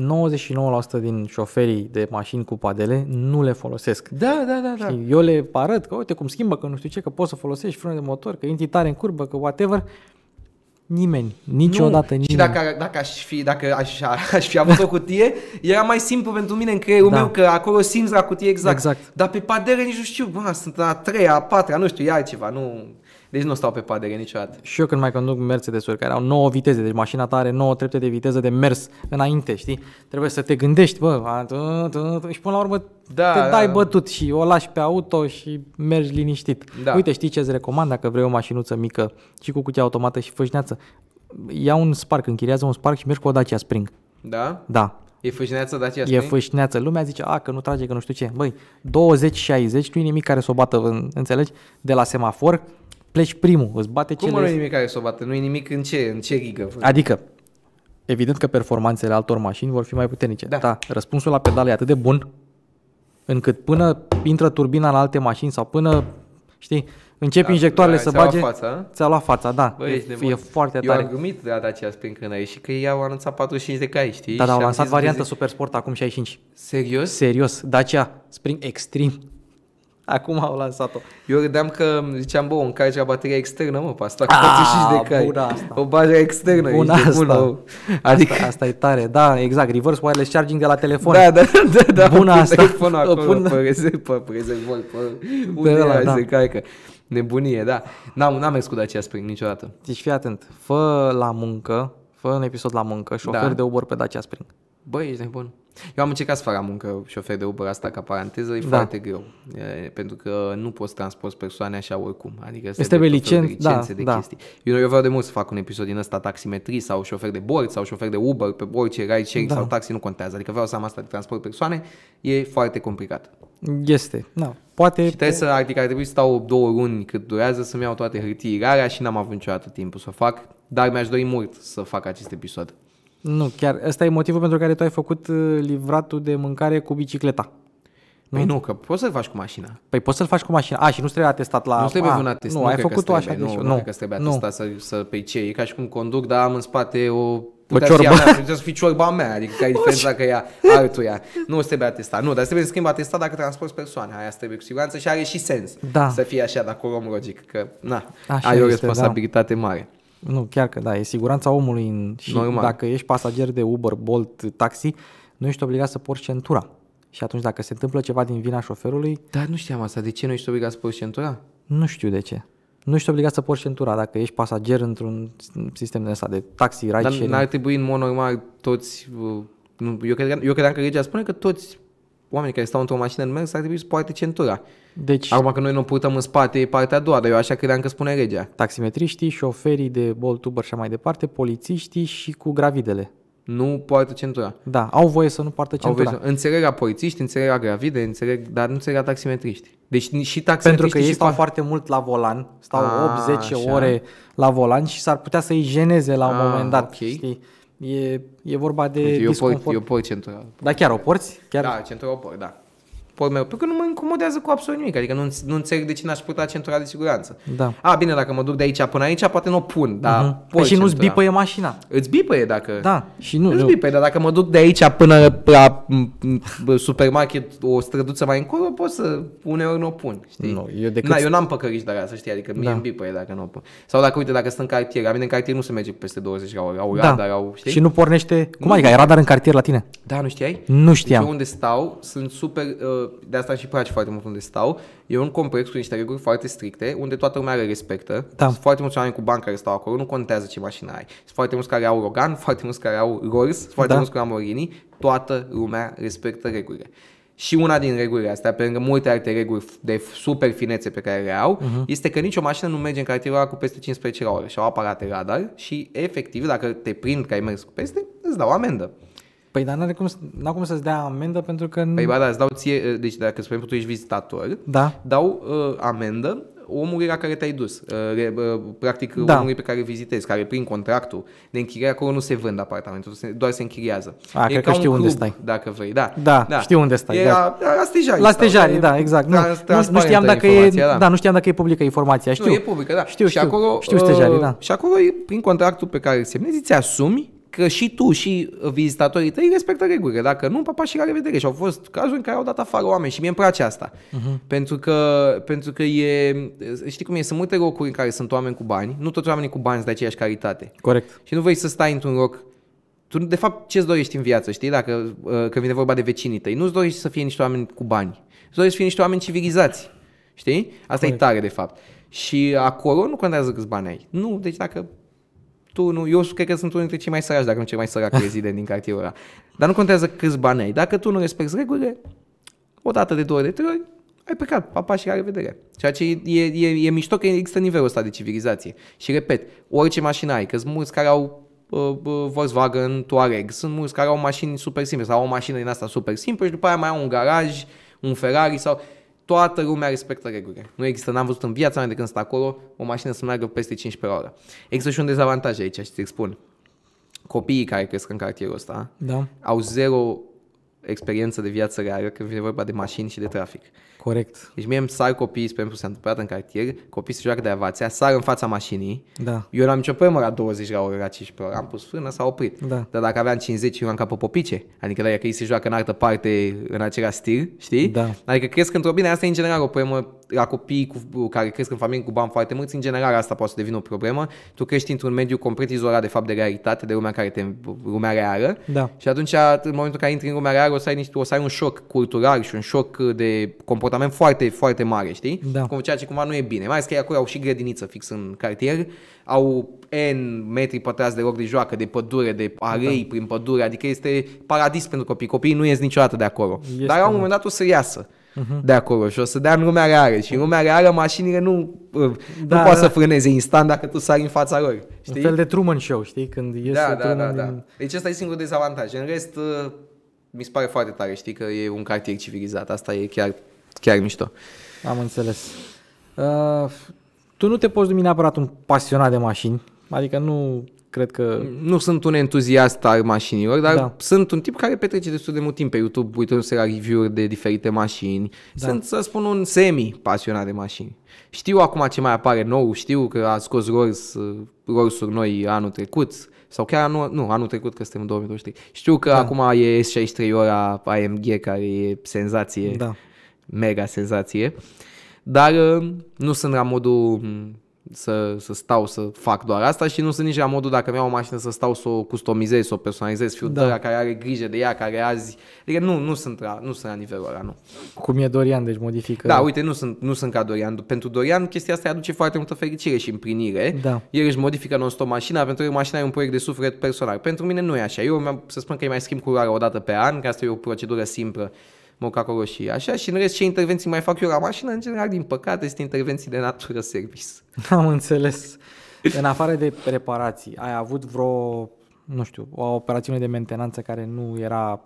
[SPEAKER 2] 99% din șoferii de mașini cu padele nu le folosesc. Da, da, da. da da. Eu le arăt că uite cum schimbă, că nu știu ce, că poți să folosești frâne de motor, că intri tare în curbă, că whatever. Nimeni, niciodată nu. nimeni. Și dacă,
[SPEAKER 1] dacă aș fi, dacă aș, aș fi avut o cutie, era mai simplu pentru mine în creierul da. meu că acolo simți la cutie exact. exact. Dar pe padere nici nu știu, bă, sunt a treia, a patra, nu știu, e ceva, nu... Deci nu stau pe padere niciodată.
[SPEAKER 2] Și eu când mai conduc Mercedes-uri care au 9 viteze, deci mașina ta are 9 trepte de viteză de mers înainte, știi? Trebuie să te gândești, bă, a, tu, tu, tu, și până la urmă da, te dai da, bătut și o lași pe auto și mergi liniștit. Da. Uite, știi ce îți recomand dacă vrei o mașinuță mică și cu cutia automată și fâșneață? Ia un Spark, închiriază un Spark și mergi cu o Dacia Spring. Da? Da. E fâșneață Dacia Spring? E fâșneață. Lumea zice, a, că nu trage, că nu știu ce. Băi, 20-60, nu e nimic care să o bată, înțelegi? De la semafor pleci primul, îți bate Cum cele... Cum nu e nimic
[SPEAKER 1] care să o bată? Nu e nimic în ce, în ce gigă? Adică,
[SPEAKER 2] evident că performanțele altor mașini vor fi mai puternice. Da. da răspunsul la pedale e atât de bun încât până intră turbina în alte mașini sau până, știi, începi da, injectoarele da, să ți bage, fața, ți-a luat fața, da,
[SPEAKER 1] Bă, e, e foarte tare. Eu am glumit de data aceea spre când și că ei au anunțat 45 de cai, știi? Da, da, au lansat varianta
[SPEAKER 2] Super Sport acum 65. Serios? Serios, Dacia Spring Extreme
[SPEAKER 1] Acum au lansat-o. Eu râdeam că ziceam, bă, o încarci la bateria externă, mă, pe asta cu 45 de cai. Asta. O
[SPEAKER 2] bagi externă, bună asta. Bună. adică... asta. Asta e tare, da, exact,
[SPEAKER 1] reverse wireless charging de la telefon. Da, da, da, da Bună asta. Telefonul acolo, pun... pe rezervor, pe rezervor, pe unde da, da. se caică. Nebunie, da. N-am, n-am mers cu Dacia Spring niciodată.
[SPEAKER 2] Deci fii atent, fă la muncă, fă un episod la muncă și da. de Uber pe Dacia Spring.
[SPEAKER 1] Băi, ești nebun. Eu am încercat să fac la muncă șofer de Uber asta ca paranteză, e da. foarte greu, e, pentru că nu poți transporta persoane așa oricum. Adică este de licen... de da, licențe, da, de da. chestii. Eu, eu vreau de mult să fac un episod din ăsta taximetrii sau șofer de bord sau șofer de Uber, pe orice ride sharing da. sau taxi, nu contează. Adică vreau să am asta de transport persoane, e foarte complicat.
[SPEAKER 2] Este, da. Poate... Și trebuie să,
[SPEAKER 1] adică ar trebui să stau două luni cât durează să-mi iau toate hârtiile alea și n-am avut niciodată timpul să o fac, dar mi-aș dori mult să fac acest episod.
[SPEAKER 2] Nu, chiar ăsta e motivul pentru care tu ai făcut uh, livratul de mâncare cu bicicleta. Păi nu, că
[SPEAKER 1] poți să-l faci cu mașina.
[SPEAKER 2] Păi poți să-l faci cu mașina. A, și nu trebuie atestat la... Nu trebuie un atest. Nu, nu ai făcut tu așa. Deci nu, nu, nu, că trebuie atestat să,
[SPEAKER 1] să pe ce. E ca și cum conduc, dar am în spate o Putea o ciorbă. Mea, să fii ciorba mea, adică ca ai diferența dacă ea altuia. Nu o să trebuie atestat. Nu, dar trebuie să schimb atestat dacă transporti persoane. Aia trebuie cu siguranță și are și sens da. să fie așa, dacă o luăm logic. Că, na, așa ai o da. responsabilitate da. mare.
[SPEAKER 2] Nu, chiar că da, e siguranța omului în, și Normal. dacă ești pasager de Uber, Bolt, taxi, nu ești obligat să porți centura. Și atunci dacă se întâmplă ceva din vina șoferului... Dar nu știam
[SPEAKER 1] asta, de ce nu ești obligat să porți centura?
[SPEAKER 2] Nu știu de ce. Nu ești obligat să porți centura dacă ești pasager într-un sistem de asta de taxi, ride Dar n-ar
[SPEAKER 1] trebui în mod normal toți... Uh, eu, credeam, eu credeam că legea spune că toți oamenii care stau într-o mașină în mers ar trebui să poarte centura. Deci... Acum că noi nu purtăm în spate partea a doua, dar eu așa credeam că spune regea. Taximetriștii, șoferii
[SPEAKER 2] de Bolt, Uber și mai departe, polițiștii și cu gravidele. Nu poartă centura. Da, au voie să nu poartă centura. Au voie
[SPEAKER 1] să... Înțelegerea polițiști, la gravide, înțeleg... dar nu la taximetriști. Deci și taximetriști Pentru că ei stau par...
[SPEAKER 2] foarte mult la volan, stau 8-10 ore la volan și s-ar putea să-i jeneze la un a, moment dat. Okay. Știi? E, e vorba de deci eu disconfort. Port, eu
[SPEAKER 1] port centură. Da, chiar o porți? Chiar? Da, centură o port, da sporul meu, pentru că nu mă incomodează cu absolut nimic, adică nu, nu înțeleg de ce n-aș purta centura de siguranță. Da. A, bine, dacă mă duc de aici până aici, poate nu o pun, dar uh-huh. Și nu-ți bipăie mașina. Îți bipăie dacă... Da, și nu. Îți bipăie, dar dacă mă duc de aici până la supermarket o străduță mai încolo, pot să uneori nu o pun, știi? Nu, eu, decât... Na, eu n-am păcăriș de să știi, adică mie da. îmi bipăie dacă nu o pun. Sau dacă, uite, dacă sunt în cartier, la mine în cartier nu se merge peste 20 la oră, au da. radar, au, știi? Și nu pornește, cum nu. adică, ai radar în cartier la tine? Da, nu știai? Nu deci știam. Deci eu unde stau, sunt super uh, de asta și place foarte mult unde stau, e un complex cu niște reguli foarte stricte, unde toată lumea le respectă. Da. Sunt foarte mulți oameni cu bani care stau acolo, nu contează ce mașină ai. Sunt foarte mulți care au Rogan, foarte mulți care au Rolls, foarte da. mulți au Lamborghini, toată lumea respectă regulile. Și una din regulile astea, pe lângă multe alte reguli de super finețe pe care le au, uh-huh. este că nicio mașină nu merge în cartierul cu peste 15 ore și au aparate radar și efectiv, dacă te prind că ai mers cu peste, îți dau amendă. Păi,
[SPEAKER 2] dar n-are cum, n cum să-ți dea amendă pentru că... Păi, ba, da,
[SPEAKER 1] îți dau ție, eh, deci dacă, spre exemplu, tu ești vizitator, da. dau uh, amendă omului la care te-ai dus, eh, practic da. omului pe care vizitezi, care prin contractul de închiriere acolo nu se vând apartamentul, doar se închiriază. A, e cred că știu club, unde stai. Dacă vrei, da. Da, da. știu unde stai. Era, da. la, la stejari. La stejari, stau, da, exact. Nu, nu, știam dacă e, da. da.
[SPEAKER 2] nu știam dacă e publică informația. Știu. Nu, e publică, da. Știu, și știu, acolo, știu stejari, da.
[SPEAKER 1] Și acolo, prin contractul pe care îl semnezi, îți asumi că și tu și vizitatorii tăi respectă regulile. Dacă nu, papa și la revedere. Și au fost cazuri în care au dat afară oameni și mie îmi place asta. Uh-huh. Pentru, că, pentru că e, știi cum e, sunt multe locuri în care sunt oameni cu bani, nu toți oamenii cu bani sunt de aceeași caritate. Corect. Și nu vrei să stai într-un loc tu, de fapt, ce-ți dorești în viață, știi, dacă uh, că vine vorba de vecinii tăi? Nu-ți dorești să fie niște oameni cu bani, îți dorești să fie niște oameni civilizați, știi? Asta Corect. e tare, de fapt. Și acolo nu contează câți bani ai. Nu, deci dacă tu, nu, eu cred că sunt unul dintre cei mai săraci, dacă nu cei mai sărac rezident din cartierul ăla. Dar nu contează câți bani ai. Dacă tu nu respecti regulile, o dată de două de trei ori, ai plecat, papa și la revedere. Ceea ce e, e, e, mișto că există nivelul ăsta de civilizație. Și repet, orice mașină ai, că sunt mulți care au Volkswagen, Touareg, sunt mulți care au mașini super simple sau au o mașină din asta super simplă și după aia mai au un garaj, un Ferrari sau toată lumea respectă regulile. Nu există, n-am văzut în viața mea de când sunt acolo, o mașină să meargă peste 15 pe oră. Există și un dezavantaj aici, și ți spun. Copiii care cresc în cartierul ăsta da. au zero experiență de viață reală când vine vorba de mașini și de trafic. Corect. Deci mie îmi sar copiii, spre exemplu, s-a întâmplat în cartier, copiii se joacă de avația, sar în fața mașinii. Da. Eu n-am nicio problemă la 20 la oră, la 15 am pus frână, s-a oprit. Da. Dar dacă aveam 50, eu am capă popice. Adică dacă ei se joacă în altă parte, în același stil, știi? Da. Adică cresc într-o bine, asta e în general o problemă la copii cu, care cresc în familie cu bani foarte mulți, în general asta poate să devină o problemă. Tu crești într-un mediu complet izolat de fapt de realitate, de lumea care te lumea reală. Da. Și atunci, în momentul în care intri în lumea reală, o să ai, niște, o să ai un șoc cultural și un șoc de comportament comportament foarte, foarte mare, știi? Da. Cum ceea ce cumva nu e bine. Mai ales că ei acolo au și grădiniță fix în cartier, au N metri pătrați de loc de joacă, de pădure, de arei da. prin pădure, adică este paradis pentru copii. Copiii nu ies niciodată de acolo. Este Dar la un moment dat o să iasă mhm. de acolo și o să dea în lumea reală și în lumea reală mașinile nu, da, nu da, poate da. să frâneze instant dacă tu sari în fața lor. Știi? Un fel de Truman Show, știi? Când iese da, da, da, da. Din... Da. Deci ăsta e singurul dezavantaj. În rest, uh, mi se pare foarte tare, știi, că e un cartier civilizat. Asta e chiar chiar mișto.
[SPEAKER 2] Am înțeles. Uh, tu nu te poți numi neapărat un pasionat de mașini,
[SPEAKER 1] adică nu cred că... Nu sunt un entuziast al mașinilor, dar da. sunt un tip care petrece destul de mult timp pe YouTube uitându-se la review-uri de diferite mașini. Da. Sunt, să spun, un semi-pasionat de mașini. Știu acum ce mai apare nou, știu că a scos Rolls, uh, Rolls-uri noi anul trecut, sau chiar anul, nu, anul trecut că suntem în 2023. Știu că da. acum e S63 ora AMG care e senzație da mega senzație, dar uh, nu sunt la modul mm, să, să stau să fac doar asta și nu sunt nici la modul dacă mi-au o mașină să stau să o customizez, să o personalizez, fiu da. care are grijă de ea, care azi... Adică nu, nu, sunt la, nu sunt la nivelul ăla, nu. Cum
[SPEAKER 2] e Dorian, deci modifică... Da, uite,
[SPEAKER 1] nu sunt, nu sunt ca Dorian. Pentru Dorian chestia asta aduce foarte multă fericire și împlinire. Da. El își modifică non-stop mașina, pentru că mașina e un proiect de suflet personal. Pentru mine nu e așa. Eu să spun că îi mai schimb culoarea o dată pe an, că asta e o procedură simplă Moca Roșie. Așa, și în rest ce intervenții mai fac eu la mașină, în general, din păcate, este intervenții de natură service.
[SPEAKER 2] Am înțeles. în afară de reparații, ai avut vreo, nu știu, o operațiune de mentenanță care nu era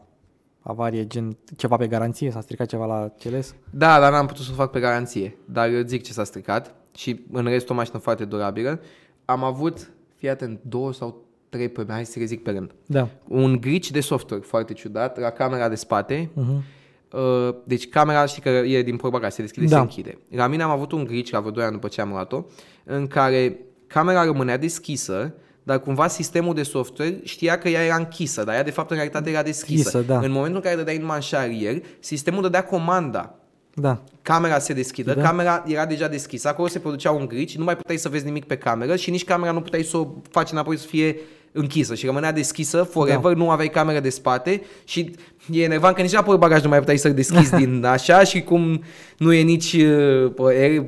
[SPEAKER 2] avarie, gen ceva pe garanție? S-a stricat ceva la Celes?
[SPEAKER 1] Da, dar n-am putut să o fac pe garanție. Dar zic ce s-a stricat și în rest o mașină foarte durabilă. Am avut, fii atent, două sau trei probleme, hai să le zic pe rând. Da. Un glitch de software foarte ciudat la camera de spate. Uh-huh Uh, deci camera știi că e din porba care se deschide, da. se închide. La mine am avut un glitch la vreo 2 ani după ce am luat-o, în care camera rămânea deschisă, dar cumva sistemul de software știa că ea era închisă, dar ea de fapt în realitate era deschisă. Chisă, da. În momentul în care dădeai în manșarier, sistemul dădea comanda da. Camera se deschidă, da. camera era deja deschisă, acolo se producea un grici, nu mai puteai să vezi nimic pe cameră și nici camera nu puteai să o faci înapoi să fie închisă și rămânea deschisă forever, da. nu aveai cameră de spate și e enervant că nici la bagaj nu mai puteai să-l deschizi din așa și cum nu e nici uh,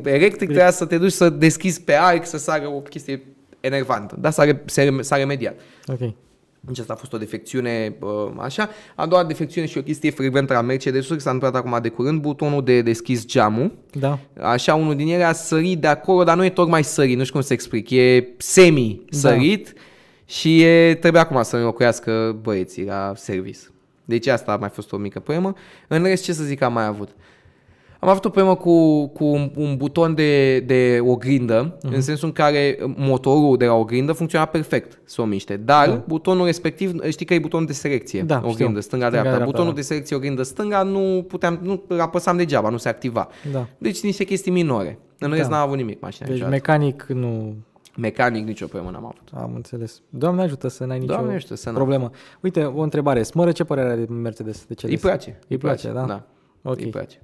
[SPEAKER 1] electric, trebuia să te duci să deschizi pe arc, să sară o chestie enervantă, dar s-a, re- s-a remediat. Okay asta a fost o defecțiune așa. A doua defecțiune și o chestie frecventă la mercedes s-a întâmplat acum de curând, butonul de deschis geamul. Da. Așa, unul din ele a sărit de acolo, dar nu e tocmai sărit, nu știu cum să explic, e semi-sărit da. și e, trebuie acum să înlocuiască băieții la service. Deci asta a mai fost o mică problemă. În rest, ce să zic am mai avut? Uh, am avut o problemă cu, cu un, un buton de, de oglindă, uh-huh. Mhm. în sensul în care uh, motorul de la oglindă funcționa perfect să o miște, dar da. butonul respectiv, uh, știi că e butonul de selecție, da, oglindă stânga-dreapta. Butonul da. de selecție oglindă stânga nu puteam, nu apăsam degeaba, nu se activa. Da. Deci niște chestii minore. În rest da. n am avut nimic mașina. Deci niciodată.
[SPEAKER 2] mecanic nu...
[SPEAKER 1] Mecanic nicio problemă
[SPEAKER 2] n-am avut. Am înțeles. Doamne ajută să n-ai nicio ajută să n-am. problemă. Uite, o întrebare. Smără ce părere are de Mercedes? De ce Îi place. Îi place, da? Da. Okay. Îi place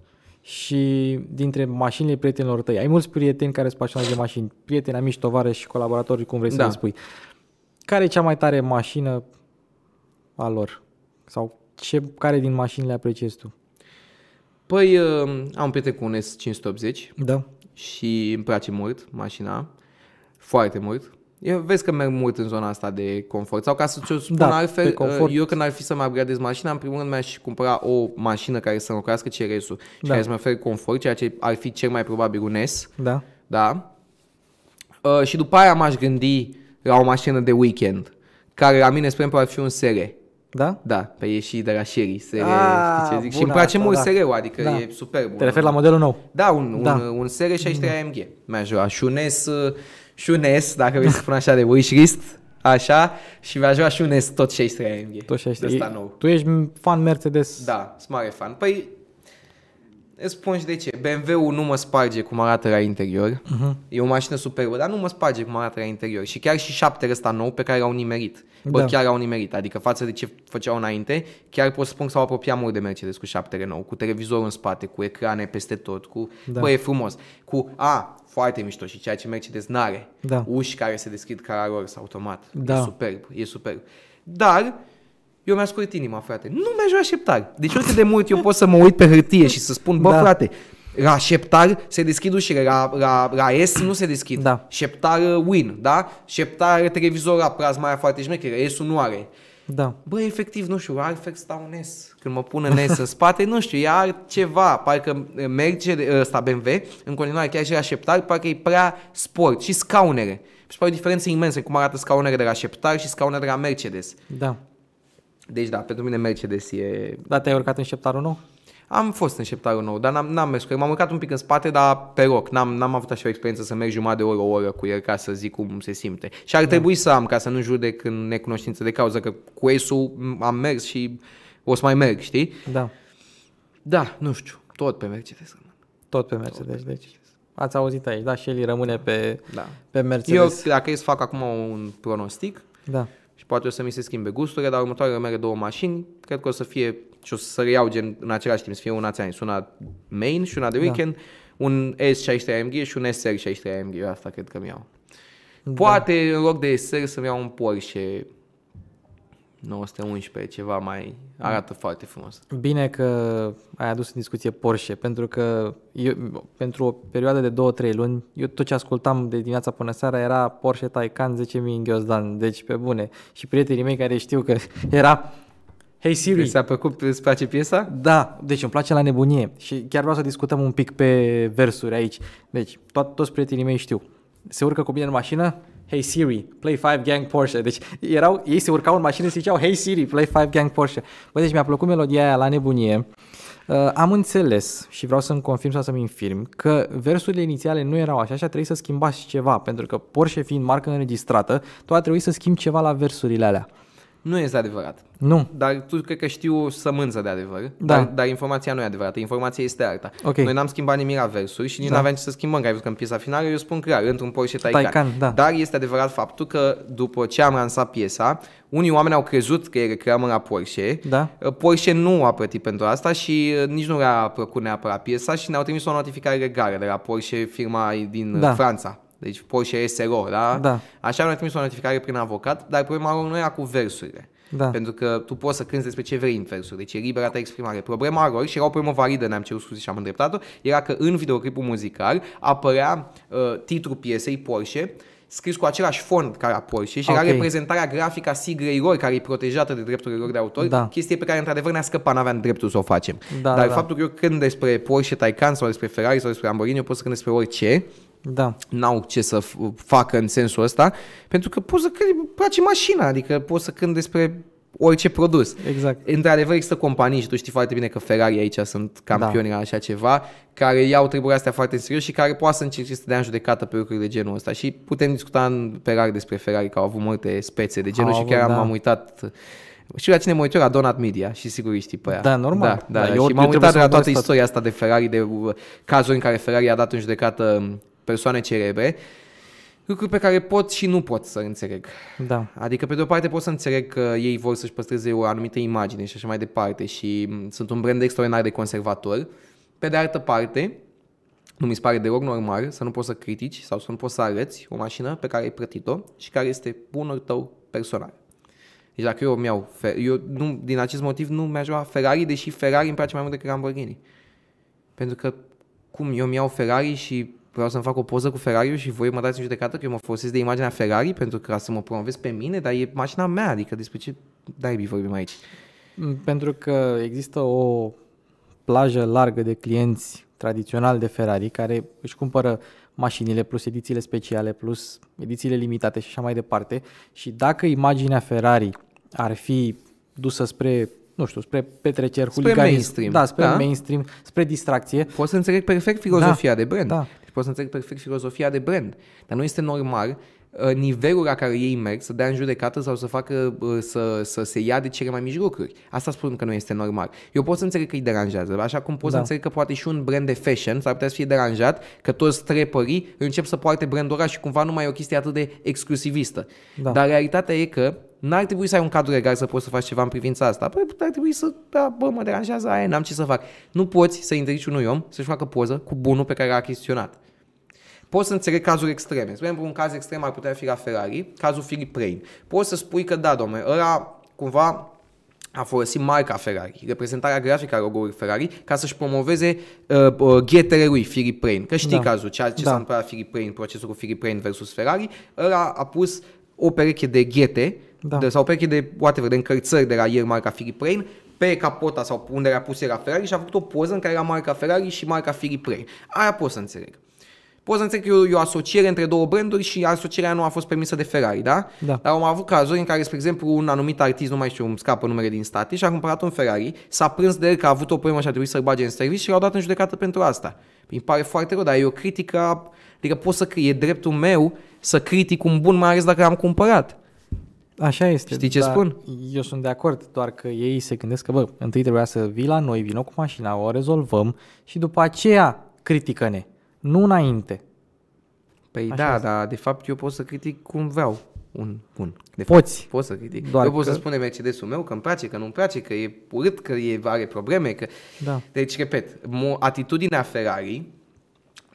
[SPEAKER 2] și dintre mașinile prietenilor tăi. Ai mulți prieteni care sunt pasionați de mașini, prieteni, amici, tovare și colaboratori, cum vrei da. să le spui. Care e cea mai tare mașină a lor? Sau ce, care din mașinile apreciezi tu?
[SPEAKER 1] Păi, uh, am un prieten cu un S580 da. și îmi place mult mașina, foarte mult. Eu vezi că merg mult în zona asta de confort. Sau ca să ți-o spun da, altfel, uh, confort. eu când ar fi să mă upgradez mașina, în primul rând mi-aș cumpăra o mașină care să înlocuiască CRS-ul da. și care să-mi ofere confort, ceea ce ar fi cel mai probabil un S. Da. Da. Uh, și după aia m-aș gândi la o mașină de weekend, care la mine, spre exemplu, ar fi un SR. Da? Da, pe e și de la Sherry, SR, A, ah, ce zic? Și îmi place asta, mult da. SR-ul, adică da. e superb. Te referi la modelul nou? Da, un, da. un, un SR 63 AMG. Mi-aș lua și un S uh, și un S, dacă vrei să spun așa, de wishlist, așa, și va juca și un S tot 63 AMG. Tot 63. AMG. Tu ești fan Mercedes? Da, sunt mare fan. Păi Îți spun și de ce. BMW-ul nu mă sparge cum arată la interior. Uh-huh. E o mașină superbă, dar nu mă sparge cum arată la interior. Și chiar și șaptele ăsta nou pe care l-au nimerit. Bă, da. chiar au nimerit. Adică față de ce făceau înainte, chiar pot să spun că s-au apropiat mult de Mercedes cu șaptele nou, cu televizorul în spate, cu ecrane peste tot, cu... Da. Bă, e frumos. Cu, a, foarte mișto și ceea ce Mercedes n-are. Da. Uși care se deschid la sau automat. Da. E superb, e superb. Dar eu mi-a scurit inima, frate. Nu mi-aș vrea șeptar. Deci uite de mult eu pot să mă uit pe hârtie și să spun, bă, da. frate, la șeptar se deschid ușile, la, la, la S nu se deschid. Da. Șeptar uh, win, da? Șeptar televizor la prazma aia foarte șmecheră, s nu are. Da. Bă, efectiv, nu știu, altfel stau un S. Când mă pun în S în spate, nu știu, e ceva, Parcă uh, merge ăsta BMW, în continuare chiar și la șeptar, parcă e prea sport și scaunere. Și pare o diferență imensă cum arată scaunele de la Sheptar și scaunele de la Mercedes. Da. Deci da, pentru mine Mercedes e... Dar te-ai urcat în șeptarul nou? Am fost în șeptarul nou, dar n-am, n-am mers cu el. M-am urcat un pic în spate, dar pe loc. N-am, n-am avut așa o experiență să merg jumătate de oră, o oră cu el ca să zic cum se simte. Și ar da. trebui să am, ca să nu judec în necunoștință de cauză, că cu ESU am mers și o să mai merg, știi? Da. Da, nu știu, tot pe Mercedes. Tot pe Mercedes, tot pe Mercedes. deci. Ați auzit aici, da, și el rămâne pe, da. pe Mercedes. Eu, dacă e să fac acum un pronostic, da. Poate o să mi se schimbe gusturile, dar următoarele mele două mașini, cred că o să fie și o să reiau gen în același timp, să fie una ți una main și una de da. weekend, da. un S63 AMG și un SR63 AMG, asta cred că mi Da. Poate în loc de SR să-mi iau un Porsche 911, ceva mai... Arată foarte frumos.
[SPEAKER 2] Bine că ai adus în discuție Porsche, pentru că eu, pentru o perioadă de 2-3 luni, eu tot ce ascultam de dimineața până seara era Porsche Taycan 10.000 în ghiozdan, deci pe bune. Și prietenii mei care știu că era Hey Siri! Deci s a plăcut, îți place piesa? Da, deci îmi place la nebunie și chiar vreau să discutăm un pic pe versuri aici. Deci, to- toți prietenii mei știu. Se urcă cu mine în mașină, Hey Siri, play 5 Gang Porsche. Deci erau, ei se urcau în mașină și ziceau Hey Siri, play 5 Gang Porsche. Băi, deci mi-a plăcut melodia aia la nebunie. Uh, am înțeles și vreau să-mi confirm sau să-mi infirm că versurile inițiale nu erau așa și a trebuit să schimbați ceva, pentru că Porsche fiind marcă înregistrată, tu a trebuit să schimbi ceva la versurile alea.
[SPEAKER 1] Nu este adevărat. Nu. Dar tu cred că știu o sămânță de adevăr. Da. Dar, dar informația nu e adevărată. Informația este alta. Okay. Noi n-am schimbat nimic la versuri și nici da. n-aveam ce să schimbăm. Că ai văzut că în piesa finală eu spun clar, într-un Porsche Taycan. Taycan da. Dar este adevărat faptul că după ce am lansat piesa, unii oameni au crezut că e reclamă la Porsche. Da. Porsche nu a plătit pentru asta și uh, nici nu le-a plăcut neapărat piesa și ne-au trimis o notificare legală de la Porsche, firma din uh, da. Franța. Deci poți și SRO, da? da. Așa am a trimis o notificare prin avocat, dar problema lor nu era cu versurile. Da. Pentru că tu poți să cânți despre ce vrei în versuri, deci e libera ta exprimare. Problema lor, și era o problemă validă, ne-am cerut scuze și am îndreptat-o, era că în videoclipul muzical apărea uh, titlul piesei Porsche, scris cu același fond ca a Porsche și okay. era reprezentarea grafică a sigrei lor, care e protejată de drepturile lor de autor, da. chestie pe care într-adevăr ne-a scăpat, n-aveam dreptul să o facem. Da, Dar da. faptul că eu când despre Porsche Taycan sau despre Ferrari sau despre Lamborghini, eu pot să când despre orice, da. n-au ce să facă în sensul ăsta, pentru că poți să îi place mașina, adică poți să cânt despre orice produs. Exact. Într-adevăr există companii și tu știi foarte bine că Ferrari aici sunt campioni da. la așa ceva, care iau treburile astea foarte în serios și care poate să încerce să dea în judecată pe lucruri de genul ăsta. Și putem discuta în Ferrari despre Ferrari, că au avut multe spețe de genul au și avut, chiar da. am uitat și la cine mă uit la Donat Media și sigur știi pe ea. Da, normal. Da, da. da eu, și m-am uitat la toată istoria asta de Ferrari, de uh, cazuri în care Ferrari a dat în judecată um, persoane cerebre, lucruri pe care pot și nu pot să înțeleg. Da. Adică, pe de-o parte, pot să înțeleg că ei vor să-și păstreze o anumită imagine și așa mai departe și sunt un brand extraordinar de conservator. Pe de altă parte, nu mi se pare deloc normal să nu poți să critici sau să nu poți să arăți o mașină pe care ai plătit-o și care este bunul tău personal. Deci dacă eu mi au eu nu, din acest motiv nu mi-aș lua Ferrari, deși Ferrari îmi place mai mult decât Lamborghini. Pentru că cum eu mi au Ferrari și vreau să-mi fac o poză cu Ferrari și voi mă dați în judecată că eu mă folosesc de imaginea Ferrari pentru ca să mă promovez pe mine, dar e mașina mea, adică despre ce derby vorbim aici? Mm, pentru
[SPEAKER 2] că există o plajă largă de clienți tradițional de Ferrari care își cumpără mașinile plus edițiile speciale plus edițiile limitate și așa mai departe și dacă imaginea Ferrari ar fi dusă spre nu știu, spre
[SPEAKER 1] petreceri, spre huliganism, mainstream, da, spre da? mainstream, spre distracție. Poți să înțeleg perfect filozofia da, de brand. Da pot să înțeleg perfect filozofia de brand, dar nu este normal Uh, nivelul la care ei merg, să dea în judecată sau să facă uh, să, să se ia de cele mai mici lucruri. Asta spun că nu este normal. Eu pot să înțeleg că îi deranjează, așa cum pot da. să înțeleg că poate și un brand de fashion s-ar putea să fie deranjat că toți trepării încep să poarte brandul și cumva nu mai e o chestie atât de exclusivistă. Da. Dar realitatea e că n-ar trebui să ai un cadru legal să poți să faci ceva în privința asta. Păi ar trebui să, da, bă, mă deranjează aia, n-am ce să fac. Nu poți să interzici unui om să-și facă poză cu bunul pe care l-a achiziționat. Poți să înțeleg cazuri extreme. Spre exemplu, un caz extrem ar putea fi la Ferrari, cazul Philip Rain. Poți să spui că da, domnule, ăla cumva a folosit marca Ferrari, reprezentarea grafică a logo-ului Ferrari, ca să-și promoveze uh, uh, ghetele lui, Philip Rain. Că știi da. cazul, ceea ce da. s-a întâmplat la Philip Rain, procesul cu Philip Rain versus Ferrari, ăla a pus o pereche de ghete da. de, sau o pereche de, whatever, de încărțări de la ieri marca Philip Rain pe capota sau unde a pus era Ferrari și a făcut o poză în care era marca Ferrari și marca Philip Rain. Aia pot să înțeleg. Poți să înțeleg că e o, e o asociere între două branduri și asocierea nu a fost permisă de Ferrari, da? da? Dar am avut cazuri în care, spre exemplu, un anumit artist, nu mai știu, îmi scapă numele din state, și a cumpărat un Ferrari, s-a prins de el că a avut o problemă și a trebuit să-l bage în serviciu și l-au dat în judecată pentru asta. Îmi pare foarte rău, dar e o critică, adică pot să e dreptul meu să critic un bun, mai ales dacă am cumpărat.
[SPEAKER 2] Așa este. Știi ce spun?
[SPEAKER 1] Eu sunt de acord, doar că ei se gândesc că,
[SPEAKER 2] bă, întâi trebuia să vii la noi, vină cu mașina, o rezolvăm și după aceea critică-ne nu înainte.
[SPEAKER 1] Păi Așa da, dar de fapt eu pot să critic cum vreau un bun. De Poți. Fapt, pot să critic. Doar eu pot că... să spun Mercedesul meu că îmi place, că nu-mi place, că e urât, că e, are probleme. Că... Da. Deci, repet, atitudinea Ferrari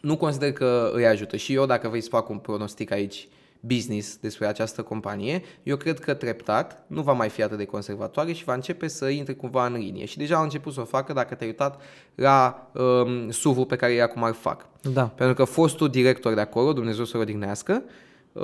[SPEAKER 1] nu consider că îi ajută. Și eu, dacă vrei să fac un pronostic aici, business despre această companie, eu cred că treptat nu va mai fi atât de conservatoare și va începe să intre cumva în linie. Și deja au început să o facă dacă te-ai uitat la um, suv pe care ei acum ar fac. Da. Pentru că fostul director de acolo, Dumnezeu să o odihnească, Uh,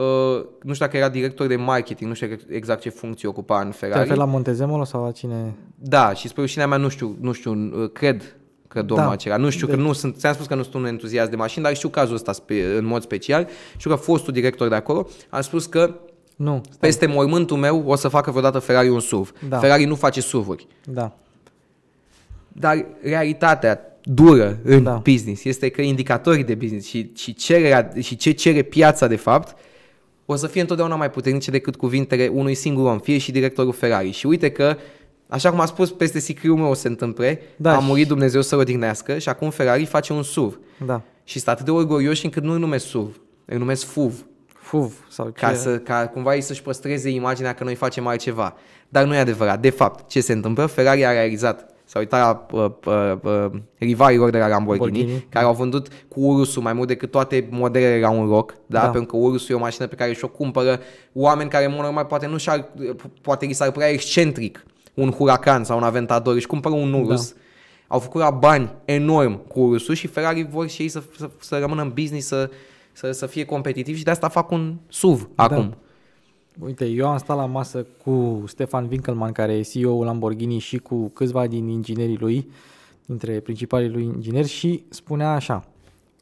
[SPEAKER 1] nu știu dacă era director de marketing, nu știu exact ce funcție ocupa în Ferrari. Te la
[SPEAKER 2] Montezemolo sau la cine?
[SPEAKER 1] Da, și spre rușinea mea nu știu, nu știu, uh, cred că domnul da. acela. Nu știu de... că deci- nu sunt, ți-am spus că nu sunt un entuziast de mașini, dar știu cazul ăsta spe, în mod special. Știu că fostul director de acolo a spus că nu, stai. peste mormântul meu o să facă vreodată Ferrari un SUV. Da. Ferrari nu face SUV-uri. Da. Dar realitatea dură în da. business este că indicatorii de business și, și, cererea, și ce cere piața de fapt o să fie întotdeauna mai puternice decât cuvintele unui singur om, fie și directorul Ferrari. Și uite că Așa cum a spus, peste sicriul meu o se întâmple, da, a murit Dumnezeu să-l odihnească și acum Ferrari face un SUV. Da. Și sunt atât de orgolioși încât nu îl numesc SUV, îl numesc FUV. FUV sau ce... ca, să, ca cumva ei să-și păstreze imaginea că noi facem altceva. Dar nu e adevărat. De fapt, ce se întâmplă? Ferrari a realizat s-a uitat la uh, uh, uh, rivalilor de la Lamborghini, Borghini. care au vândut cu Urusul mai mult decât toate modelele la un loc, da? da. pentru că Urusul e o mașină pe care și-o cumpără oameni care, în mod normal, poate nu și-ar, poate li s-ar părea excentric un Huracan sau un Aventador, își cumpără un Urus, da. au făcut la bani enorm cu Urusul și Ferrari vor și ei să, să, să rămână în business, să, să, să fie competitivi și de asta fac un SUV da. acum.
[SPEAKER 2] Uite, eu am stat la masă cu Stefan Winkelmann, care e CEO-ul Lamborghini și cu câțiva din inginerii lui, dintre principalii lui ingineri și spunea așa,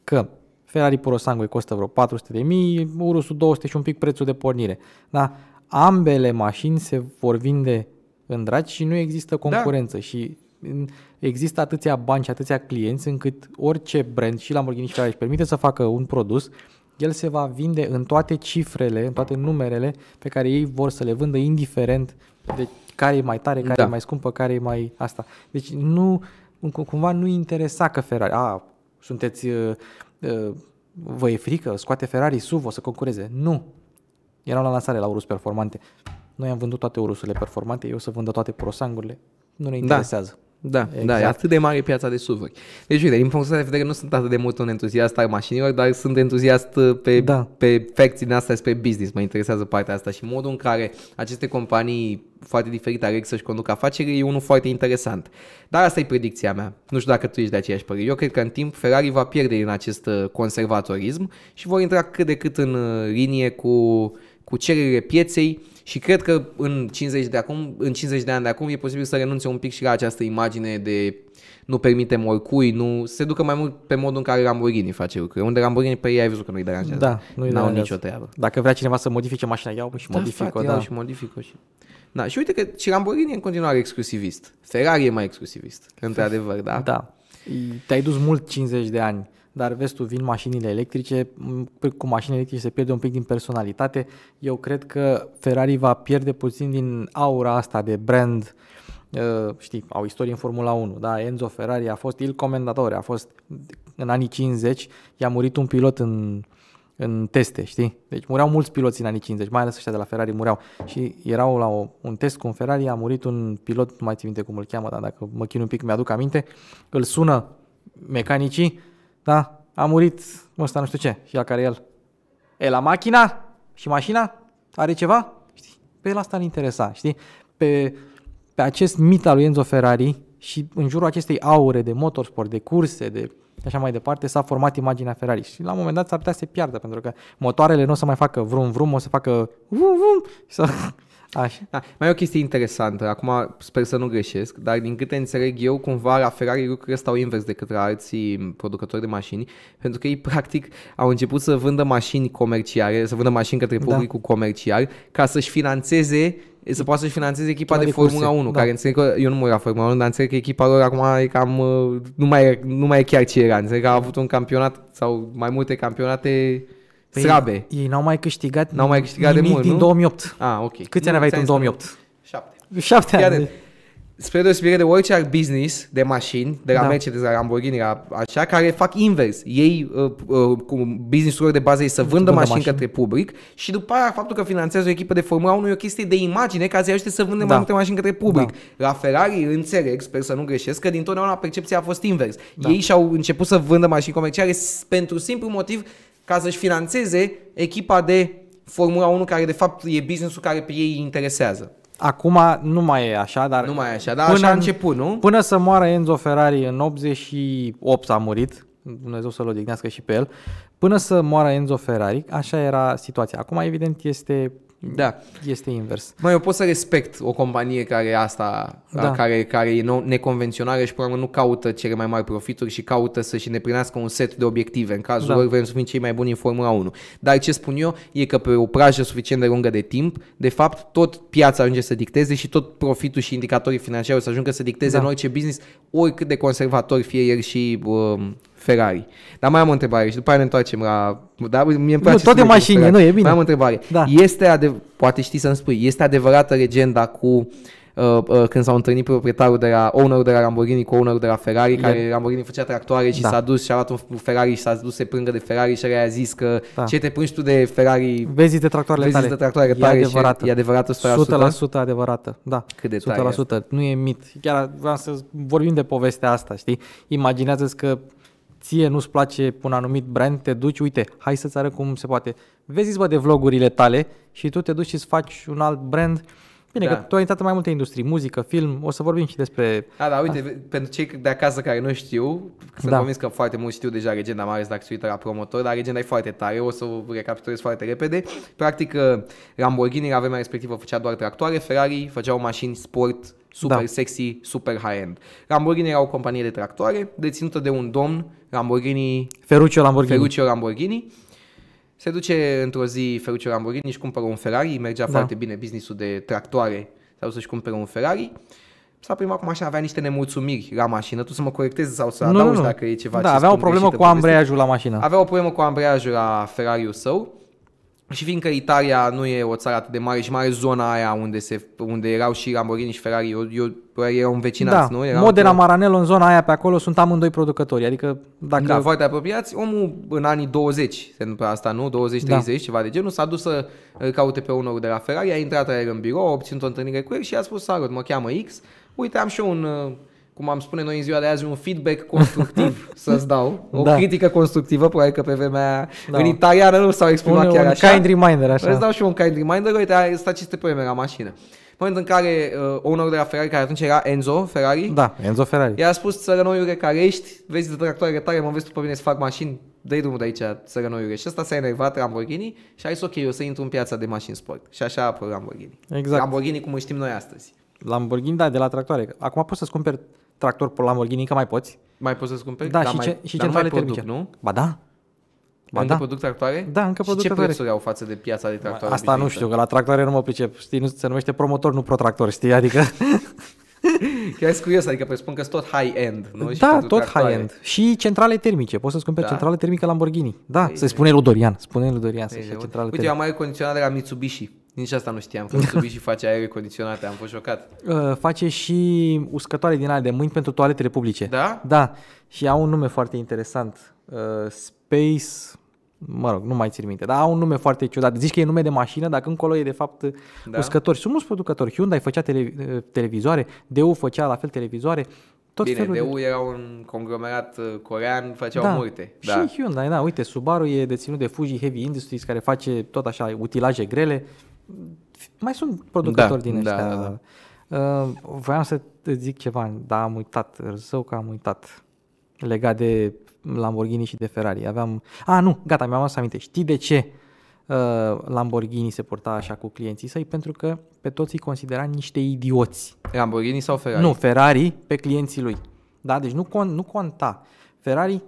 [SPEAKER 2] că Ferrari Porosangue costă vreo 400 de mii, Urusul 200 și un pic prețul de pornire. Dar ambele mașini se vor vinde în dragi și nu există da. concurență da. și există atâția bani și atâția clienți încât orice brand și Lamborghini și care își permite să facă un produs, el se va vinde în toate cifrele, în toate numerele pe care ei vor să le vândă, indiferent de care e mai tare, care da. e mai scumpă, care e mai asta. Deci nu, cumva nu interesa că Ferrari, a, sunteți, uh, uh, vă e frică, scoate Ferrari SUV, o să concureze. Nu. Erau la lansare la Urus Performante noi am vândut toate ursurile performante, eu să vândă toate prosangurile, nu ne da. interesează.
[SPEAKER 1] Da. Da, exact. da, e atât de mare piața de surfuri. Deci, uite, din punctul de vedere, nu sunt atât de mult un entuziast al mașinilor, dar sunt entuziast uh, pe, da. pe facții din asta spre business. Mă interesează partea asta și modul în care aceste companii foarte diferite aleg să-și conducă afaceri e unul foarte interesant. Dar asta e predicția mea. Nu știu dacă tu ești de aceeași părere. Eu cred că în timp Ferrari va pierde din acest uh, conservatorism și vor intra cât de cât în uh, linie cu uh, cu cererile pieței și cred că în 50 de, acum, în 50 de ani de acum e posibil să renunțe un pic și la această imagine de nu permitem oricui, nu se ducă mai mult pe modul în care Lamborghini face lucruri. Unde Lamborghini pe ei ai văzut că nu-i deranjează. Da, nu-i N-au nicio treabă. Dacă vrea cineva să modifice mașina, iau și da, modifică. Da, și modifică. Și... Da, și uite că și Lamborghini e în continuare exclusivist. Ferrari e mai exclusivist, într-adevăr, da? Da. Te-ai dus mult 50 de ani dar vezi tu, vin
[SPEAKER 2] mașinile electrice, păi cu mașinile electrice se pierde un pic din personalitate. Eu cred că Ferrari va pierde puțin din aura asta de brand uh, știi, au istorie în Formula 1, da, Enzo Ferrari a fost il comendator, a fost în anii 50, i-a murit un pilot în, în teste, știi? Deci mureau mulți piloți în anii 50, mai ales ăștia de la Ferrari mureau. Și erau la o, un test cu un Ferrari, a murit un pilot, nu mai țin minte cum îl cheamă, dar dacă mă chin un pic mi-aduc aminte, îl sună mecanicii, da? A murit ăsta nu știu ce. Și la care el. E, la machina? Și mașina? Are ceva? Știi? Pe el asta îl interesa, știi? Pe, pe acest mit al lui Enzo Ferrari și în jurul acestei aure de motorsport, de curse, de așa mai departe, s-a format imaginea Ferrari și la un moment dat s-ar putea să se piardă, pentru că motoarele nu o să mai facă vrum vrum, o să facă vrum vrum
[SPEAKER 1] și să Așa. Da. Mai e o chestie interesantă, acum sper să nu greșesc, dar din câte înțeleg eu, cumva la Ferrari lucrurile stau invers decât la alții producători de mașini, pentru că ei practic au început să vândă mașini comerciale, să vândă mașini către da. publicul da. comercial, ca să-și financeze să poată să-și financeze echipa de, de Formula 1, da. care înțeleg că, eu nu mă la Formula 1, dar înțeleg că echipa lor acum e cam, uh, nu mai, nu mai e chiar ce era, înțeleg că a avut un campionat sau mai multe campionate Păi Srabe.
[SPEAKER 2] Ei n-au mai câștigat, n-au mai câștigat nimic de mult, din nu? 2008.
[SPEAKER 1] Ah, ok. Câți ani aveai tu în 2008? 7. 7 ani. Spre deosebire de orice business de mașini, de la da. Mercedes, la Lamborghini, la așa, care fac invers. Ei, uh, uh, cu businessul lor de bază, ei să vândă, vândă mașini, mașini către public și după aia faptul că finanțează o echipă de Formula 1 e o chestie de imagine ca să-i ajute să vândă da. mai multe mașini către public. Da. La Ferrari înțeleg, sper să nu greșesc, că dintotdeauna percepția a fost invers. Da. Ei și-au început să vândă mașini comerciale pentru simplu motiv ca să-și financeze echipa de Formula 1, care de fapt e businessul care pe ei îi interesează. Acum nu mai e așa, dar... Nu mai e așa, dar până, așa a început, nu?
[SPEAKER 2] Până să moară Enzo Ferrari în 88 a murit, Dumnezeu să-l odihnească și pe el, până să moară Enzo Ferrari, așa era situația. Acum, evident, este da, este invers.
[SPEAKER 1] Mai eu pot să respect o companie care asta, da. care, care e neconvențională și, pe nu caută cele mai mari profituri și caută să-și îndeplinească un set de obiective. În cazul da. lor vrem să fim cei mai buni în Formula 1. Dar ce spun eu e că pe o prajă suficient de lungă de timp, de fapt, tot piața ajunge să dicteze și tot profitul și indicatorii financiari o să ajungă să dicteze da. în orice business, oricât de conservator fie el și uh, Ferrari. Dar mai am o întrebare și după aia ne întoarcem la... Da, mie îmi place nu, tot de mașini, nu, e bine. Mai am o întrebare. Da. Este adev- poate știi să-mi spui, este adevărată legenda cu uh, uh, când s-au întâlnit proprietarul de la, ownerul de la Lamborghini cu ownerul de la Ferrari, yeah. Da. care Lamborghini făcea tractoare și da. s-a dus și a luat un Ferrari și s-a dus să plângă de Ferrari și a zis că da. ce te plângi tu de Ferrari... Vezi de tractoarele vezi tale. de tractoarele e tale adevărată. și e adevărată 100%. 100% adevărată, da. Cât de 100%. Tare. Nu e mit. Chiar vreau să
[SPEAKER 2] vorbim de povestea asta, știi? Imaginează-ți că ție nu-ți place un anumit brand, te duci, uite, hai să-ți arăt cum se poate. Vezi-ți, bă, de vlogurile tale și tu te duci și-ți faci un alt brand Bine da. că tu ai intrat în mai multe industrii, muzică, film, o să vorbim și despre...
[SPEAKER 1] A, da, uite, a... Ah. pentru cei de acasă care nu știu, sunt da. convins că foarte mulți știu deja Regenda, mai ales dacă se uită la promotor, dar Regenda e foarte tare, o să o recapitulez foarte repede. Practic, uh, Lamborghini la vremea respectivă făcea doar tractoare, Ferrari făceau mașini sport super da. sexy, super high-end. Lamborghini era o companie de tractoare deținută de un domn, Lamborghini... Ferruccio Lamborghini. Ferruccio Lamborghini se duce într-o zi Ferruccio Lamborghini, și cumpără un Ferrari, mergea da. foarte bine businessul de tractoare, sau să-și cumpere un Ferrari. S-a primit acum așa avea niște nemulțumiri la mașină. Tu să mă corectezi sau să nu, adaugi nu, nu. dacă e ceva Da, ce avea o problemă cu ambreiajul la mașină. Avea o problemă cu ambreiajul la Ferrariul său. Și fiindcă Italia nu e o țară atât de mare și mai zona aia unde, se, unde erau și Lamborghini și Ferrari, eu, eu, erau învecinați, da. nu? Erau Modena acolo.
[SPEAKER 2] Maranello în zona aia pe acolo sunt amândoi producători, adică dacă... Da,
[SPEAKER 1] foarte apropiați. Omul în anii 20, se întâmplă asta, nu? 20-30, da. ceva de genul, s-a dus să caute pe unul de la Ferrari, a intrat la el în birou, a obținut o întâlnire cu el și a spus, salut, mă cheamă X, uite, am și eu un cum am spune noi în ziua de azi, un feedback constructiv să-ți dau, o da. critică constructivă, probabil că pe vremea da. în italiană nu s-au exprimat un, chiar un așa. kind reminder, așa. Îți dau și un kind reminder, uite, ai stat aceste probleme la mașină. În momentul în care uh, owner de la Ferrari, care atunci era Enzo Ferrari, da, Enzo Ferrari. i-a spus, țărănoiule care ești, vezi de tractoare tare, mă vezi tu pe mine să fac mașini, dă drumul de aici, țărănoiule. Și ăsta s-a enervat Lamborghini și a zis, ok, eu să intru în piața de mașini sport. Și așa a apărut Lamborghini. Exact.
[SPEAKER 2] Lamborghini cum îl știm noi astăzi. Lamborghini, da, de la tractoare. Acum poți să-ți cumperi tractor pe Lamborghini, că mai poți. Mai poți să-ți cumperi? Da, da și, mai, ce, și dar produc, nu? Ba da. Ba încă da.
[SPEAKER 1] produc tractoare? Da, încă produc și ce prețuri au față de piața de tractoare? Asta obișnuită? nu știu,
[SPEAKER 2] că la tractoare nu mă pricep. Știi, nu se numește promotor, nu protractor, știi? Adică...
[SPEAKER 1] Chiar ești curios, adică presupun că sunt tot high-end, nu? Și da, tot high-end.
[SPEAKER 2] Și centrale termice. Poți să-ți cumperi da? centrale termică Lamborghini. Da, ei, se spune lui Dorian. Spune lui Dorian să centrale Uite, termice. eu am
[SPEAKER 1] mai condiționat de la Mitsubishi. Nici asta nu știam, că și face aer condiționat, am fost șocat.
[SPEAKER 2] Uh, face și uscătoare din aia de mâini pentru toaletele publice. Da? Da. Și au un nume foarte interesant. Uh, Space... Mă rog, nu mai țin minte, dar au un nume foarte ciudat. Zici că e nume de mașină, dacă încolo e de fapt uh, da. uscător. Sunt mulți producători. Hyundai făcea tele, uh, televizoare, DU făcea la fel televizoare.
[SPEAKER 1] Tot Bine, felul DU de... era un conglomerat uh, corean, făceau da. multe. Da. Și
[SPEAKER 2] Hyundai, da, uite, Subaru e deținut de Fuji Heavy Industries, care face tot așa utilaje grele. Uh, mai sunt producători da, din da, ăștia. Da, da. Uh, voiam să te zic ceva, dar am uitat, rău că am uitat, legat de Lamborghini și de Ferrari. Aveam... A, nu, gata, mi-am să aminte. Știi de ce uh, Lamborghini se porta așa cu clienții săi? Pentru că pe toți îi considera niște idioți.
[SPEAKER 1] Lamborghini sau Ferrari? Nu,
[SPEAKER 2] Ferrari pe clienții lui. Da, deci nu, con, nu conta. Ferrari,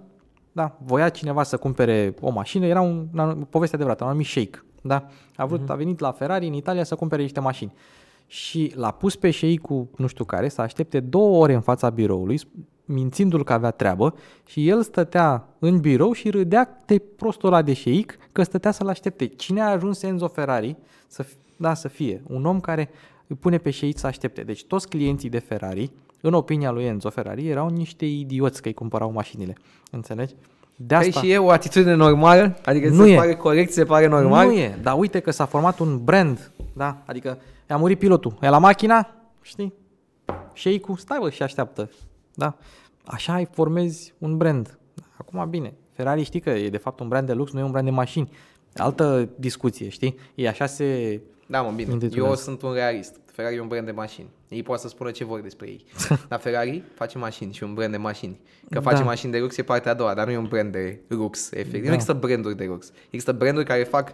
[SPEAKER 2] da, voia cineva să cumpere o mașină, era un, povestea adevărată, un anumit shake da? A, vrut, uh-huh. a venit la Ferrari în Italia să cumpere niște mașini. Și l-a pus pe șei cu nu știu care să aștepte două ore în fața biroului, mințindu-l că avea treabă și el stătea în birou și râdea de prostul ăla de șeic că stătea să-l aștepte. Cine a ajuns Enzo Ferrari să, da, să fie un om care îi pune pe șeic să aștepte? Deci toți clienții de Ferrari, în opinia lui Enzo Ferrari, erau niște idioți că îi cumpărau mașinile. Înțelegi? De păi asta... Care și
[SPEAKER 1] e o atitudine normală?
[SPEAKER 2] Adică nu se e. pare corect, se pare normal? Nu e, dar uite că s-a format un brand, da? Adică i-a murit pilotul, e la machina, știi? Și ei cu stai bă și așteaptă, da? Așa îi formezi un brand. Acum bine, Ferrari știi că e de fapt un brand de lux, nu e un brand de mașini. Altă discuție, știi? E așa se... Da, mă, bine. Eu
[SPEAKER 1] sunt un realist. Ferrari e un brand de mașini. Ei poate să spună ce vor despre ei. Dar Ferrari face mașini și un brand de mașini. Că da. face da. mașini de lux e partea a doua, dar nu e un brand de lux, efectiv. Da. Nu există branduri de lux. Există branduri care fac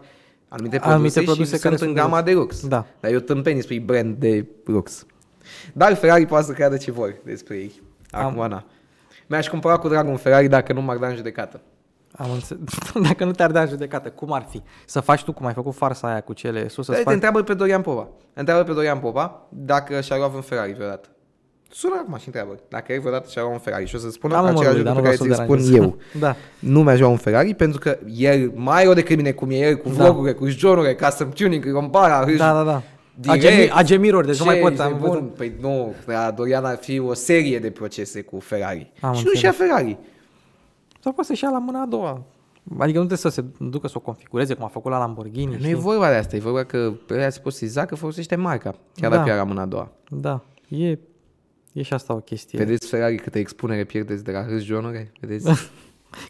[SPEAKER 1] anumite produse, anumite produse și care sunt în gama de lux. Da. Dar eu tâmpeni spui brand de lux. Dar Ferrari poate să creadă ce vor despre ei. Acum, Am. na. Mi-aș cumpăra cu drag un Ferrari dacă nu m-ar da în judecată. Am
[SPEAKER 2] Dacă nu te-ar da în judecată, cum ar fi? Să faci tu cum ai făcut farsa aia cu cele sus? Să spari... Te întreabă
[SPEAKER 1] pe Dorian Popa. Întreabă pe Dorian Popa dacă și-a luat un Ferrari vreodată. Sună acum și întreabă dacă ai vreodată și-a luat un Ferrari și o să spun da, același lucru pe care ți-l spun eu. da. Nu mi-aș lua un Ferrari pentru că el mai o de mine cum e el, cu da. vlogurile, da. cu jonurile, custom tuning, rompara, hâși, da, da, da. Direct, Agemiror, deci ce, nu mai pot. Am bun. Păi nu, Dorian ar fi o serie de procese cu Ferrari. Am și nu și-a Ferrari. Sau poate să-și ia la mâna a doua. Adică nu trebuie să se ducă să o configureze cum a făcut la Lamborghini. Nu știi? e vorba de asta, e vorba că aia se să că folosește marca, chiar da. dacă era mâna a doua.
[SPEAKER 2] Da, e,
[SPEAKER 1] e și asta o chestie. Vedeți Ferrari câte expunere pierdeți de la hârjonure? Vedeți?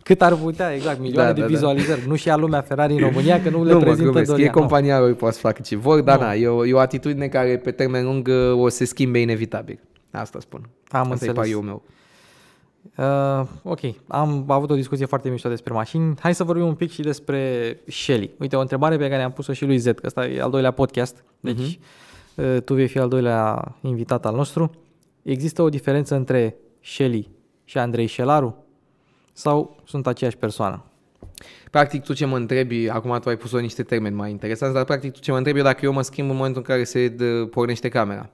[SPEAKER 1] Cât ar putea, exact, milioane da, de da, da. vizualizări.
[SPEAKER 2] Da. Nu și a lumea Ferrari în România, că nu le mă, prezintă mă, E
[SPEAKER 1] compania lui, poate să facă ce vor, dar na, e o, e o atitudine care pe termen lung uh, o se schimbe inevitabil. Asta spun. Am Asta înțeles. e pariul meu.
[SPEAKER 2] Uh, ok, am avut o discuție foarte mișto despre mașini. Hai să vorbim un pic și despre Shelly. Uite, o întrebare pe care am pus-o și lui Z, că ăsta e al doilea podcast, deci uh-huh. uh, tu vei fi al doilea invitat al nostru. Există o diferență între
[SPEAKER 1] Shelly și Andrei Șelaru? Sau sunt aceeași persoană? practic tu ce mă întrebi, acum tu ai pus-o niște termeni mai interesanți, dar practic tu ce mă întrebi dacă eu mă schimb în momentul în care se pornește camera.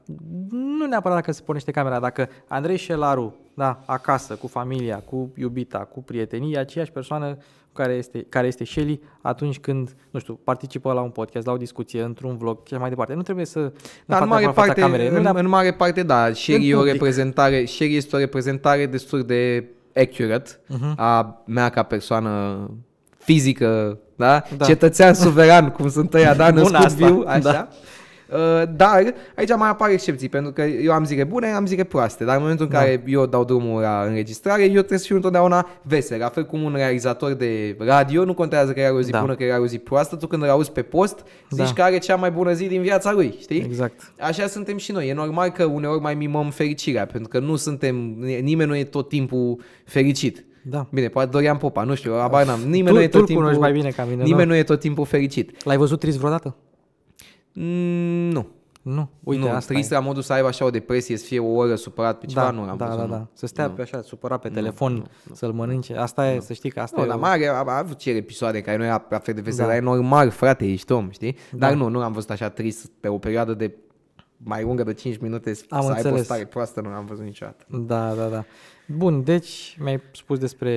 [SPEAKER 2] Nu neapărat dacă se pornește camera, dacă Andrei Șelaru, da, acasă, cu familia, cu iubita, cu prietenii, e aceeași persoană care este, care este Shelly atunci când, nu știu, participă la un podcast, la o discuție, într-un vlog și mai departe. Nu trebuie să... Dar în mare, parte, camere, în, în,
[SPEAKER 1] mare parte, da, Shelly, e o reprezentare, Shelly este o reprezentare destul de accurate uh-huh. a mea ca persoană fizică, da? da. Cetățean suveran, cum sunt ăia, da? Născut asta. viu, așa. Da. Uh, dar aici mai apar excepții, pentru că eu am zile bune, am zile proaste, dar în momentul în da. care eu dau drumul la înregistrare, eu trebuie să fiu întotdeauna vesel, la fel cum un realizator de radio, nu contează că era o zi da. bună, că era o zi proastă, tu când îl auzi pe post, zici da. că are cea mai bună zi din viața lui, știi? Exact. Așa suntem și noi, e normal că uneori mai mimăm fericirea, pentru că nu suntem, nimeni nu e tot timpul fericit. Da. Bine, poate Dorian Popa, nu știu, abar n-am. Nimeni tu, nu e tot timpul... mai bine ca mine, Nimeni da. nu e tot timpul fericit. L-ai văzut trist vreodată? Mm, nu. Nu, uite, nu, asta trist e. la modul să aibă așa o depresie, să fie o oră supărat pe ceva, da, nu am da, văzut, da, da, da. Să stea nu. pe așa, supărat pe nu, telefon, nu, nu, să-l mănânce, asta nu. e, să știi că asta nu, e... la mare a, a avut cele episoade care nu era la fel de vesel, da. e normal, frate, ești om, știi? Da. Dar da. nu, nu am văzut așa trist pe o perioadă de mai lungă de 5 minute am să înțeles. aibă o stare proastă, nu am văzut niciodată. Da, da, da. Bun, deci mi-ai spus despre...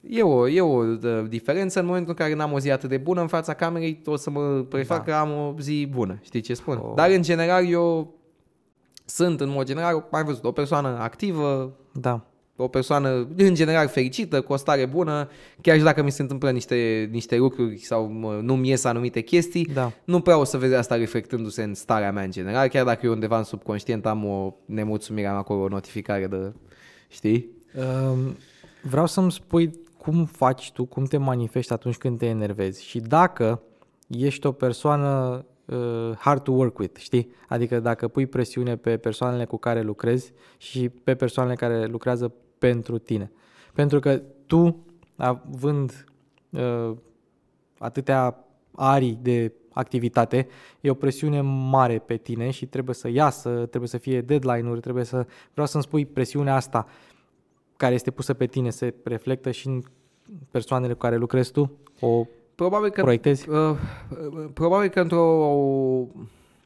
[SPEAKER 1] E o, e o uh, diferență în momentul în care n-am o zi atât de bună în fața camerei, o să mă prefac da. că am o zi bună, știi ce spun? Oh. Dar în general eu sunt în mod general, mai văzut, o persoană activă, da o persoană în general fericită, cu o stare bună, chiar și dacă mi se întâmplă niște, niște lucruri sau nu-mi ies anumite chestii, da. nu prea o să vezi asta reflectându-se în starea mea în general, chiar dacă eu undeva în subconștient am o nemulțumire, am acolo o notificare de, știi? Um, vreau să-mi spui cum faci tu, cum te manifesti
[SPEAKER 2] atunci când te enervezi și dacă ești o persoană ă, hard to work with, știi? Adică dacă pui presiune pe persoanele cu care lucrezi și pe persoanele care lucrează pentru tine. Pentru că tu, având uh, atâtea arii de activitate, e o presiune mare pe tine și trebuie să iasă, trebuie să fie deadline-uri, trebuie să... Vreau să-mi spui presiunea asta care este pusă pe tine se reflectă și în persoanele cu care lucrezi tu?
[SPEAKER 1] O Probabil că, proiectezi? Uh, uh probabil că într-o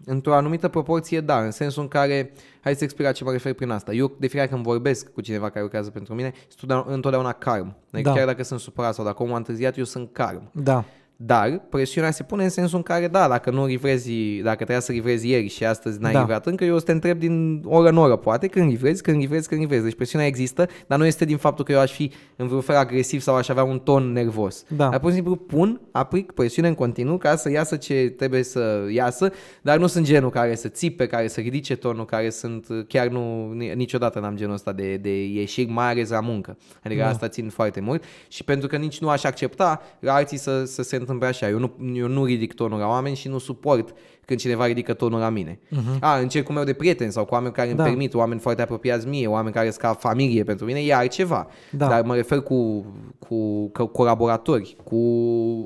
[SPEAKER 1] Într-o anumită proporție, da, în sensul în care, hai să explic ce mă refer prin asta. Eu, de fiecare când vorbesc cu cineva care lucrează pentru mine, sunt întotdeauna calm. Adică da. chiar dacă sunt supărat sau dacă omul a întârziat, eu sunt calm. Da. Dar presiunea se pune în sensul în care, da, dacă nu livrezi, dacă trebuia să livrezi ieri și astăzi n-ai da. livrat încă, eu o să te întreb din oră în oră, poate, când livrezi, când livrezi, când livrezi. Deci presiunea există, dar nu este din faptul că eu aș fi în vreun fel agresiv sau aș avea un ton nervos. Da. Dar pur și simplu pun, aplic presiune în continuu ca să iasă ce trebuie să iasă, dar nu sunt genul care să țipe, care să ridice tonul, care sunt, chiar nu, niciodată n-am genul ăsta de, de ieșiri, mai ales la muncă. Adică da. asta țin foarte mult și pentru că nici nu aș accepta la alții să, să se sunt așa. Eu nu, eu nu ridic tonul la oameni și nu suport când cineva ridică tonul la mine. Uh-huh. A, în cercul meu de prieteni sau cu oameni care da. îmi permit, oameni foarte apropiați mie, oameni care sunt ca familie pentru mine, e altceva. Da. Dar mă refer cu, cu, cu colaboratori, cu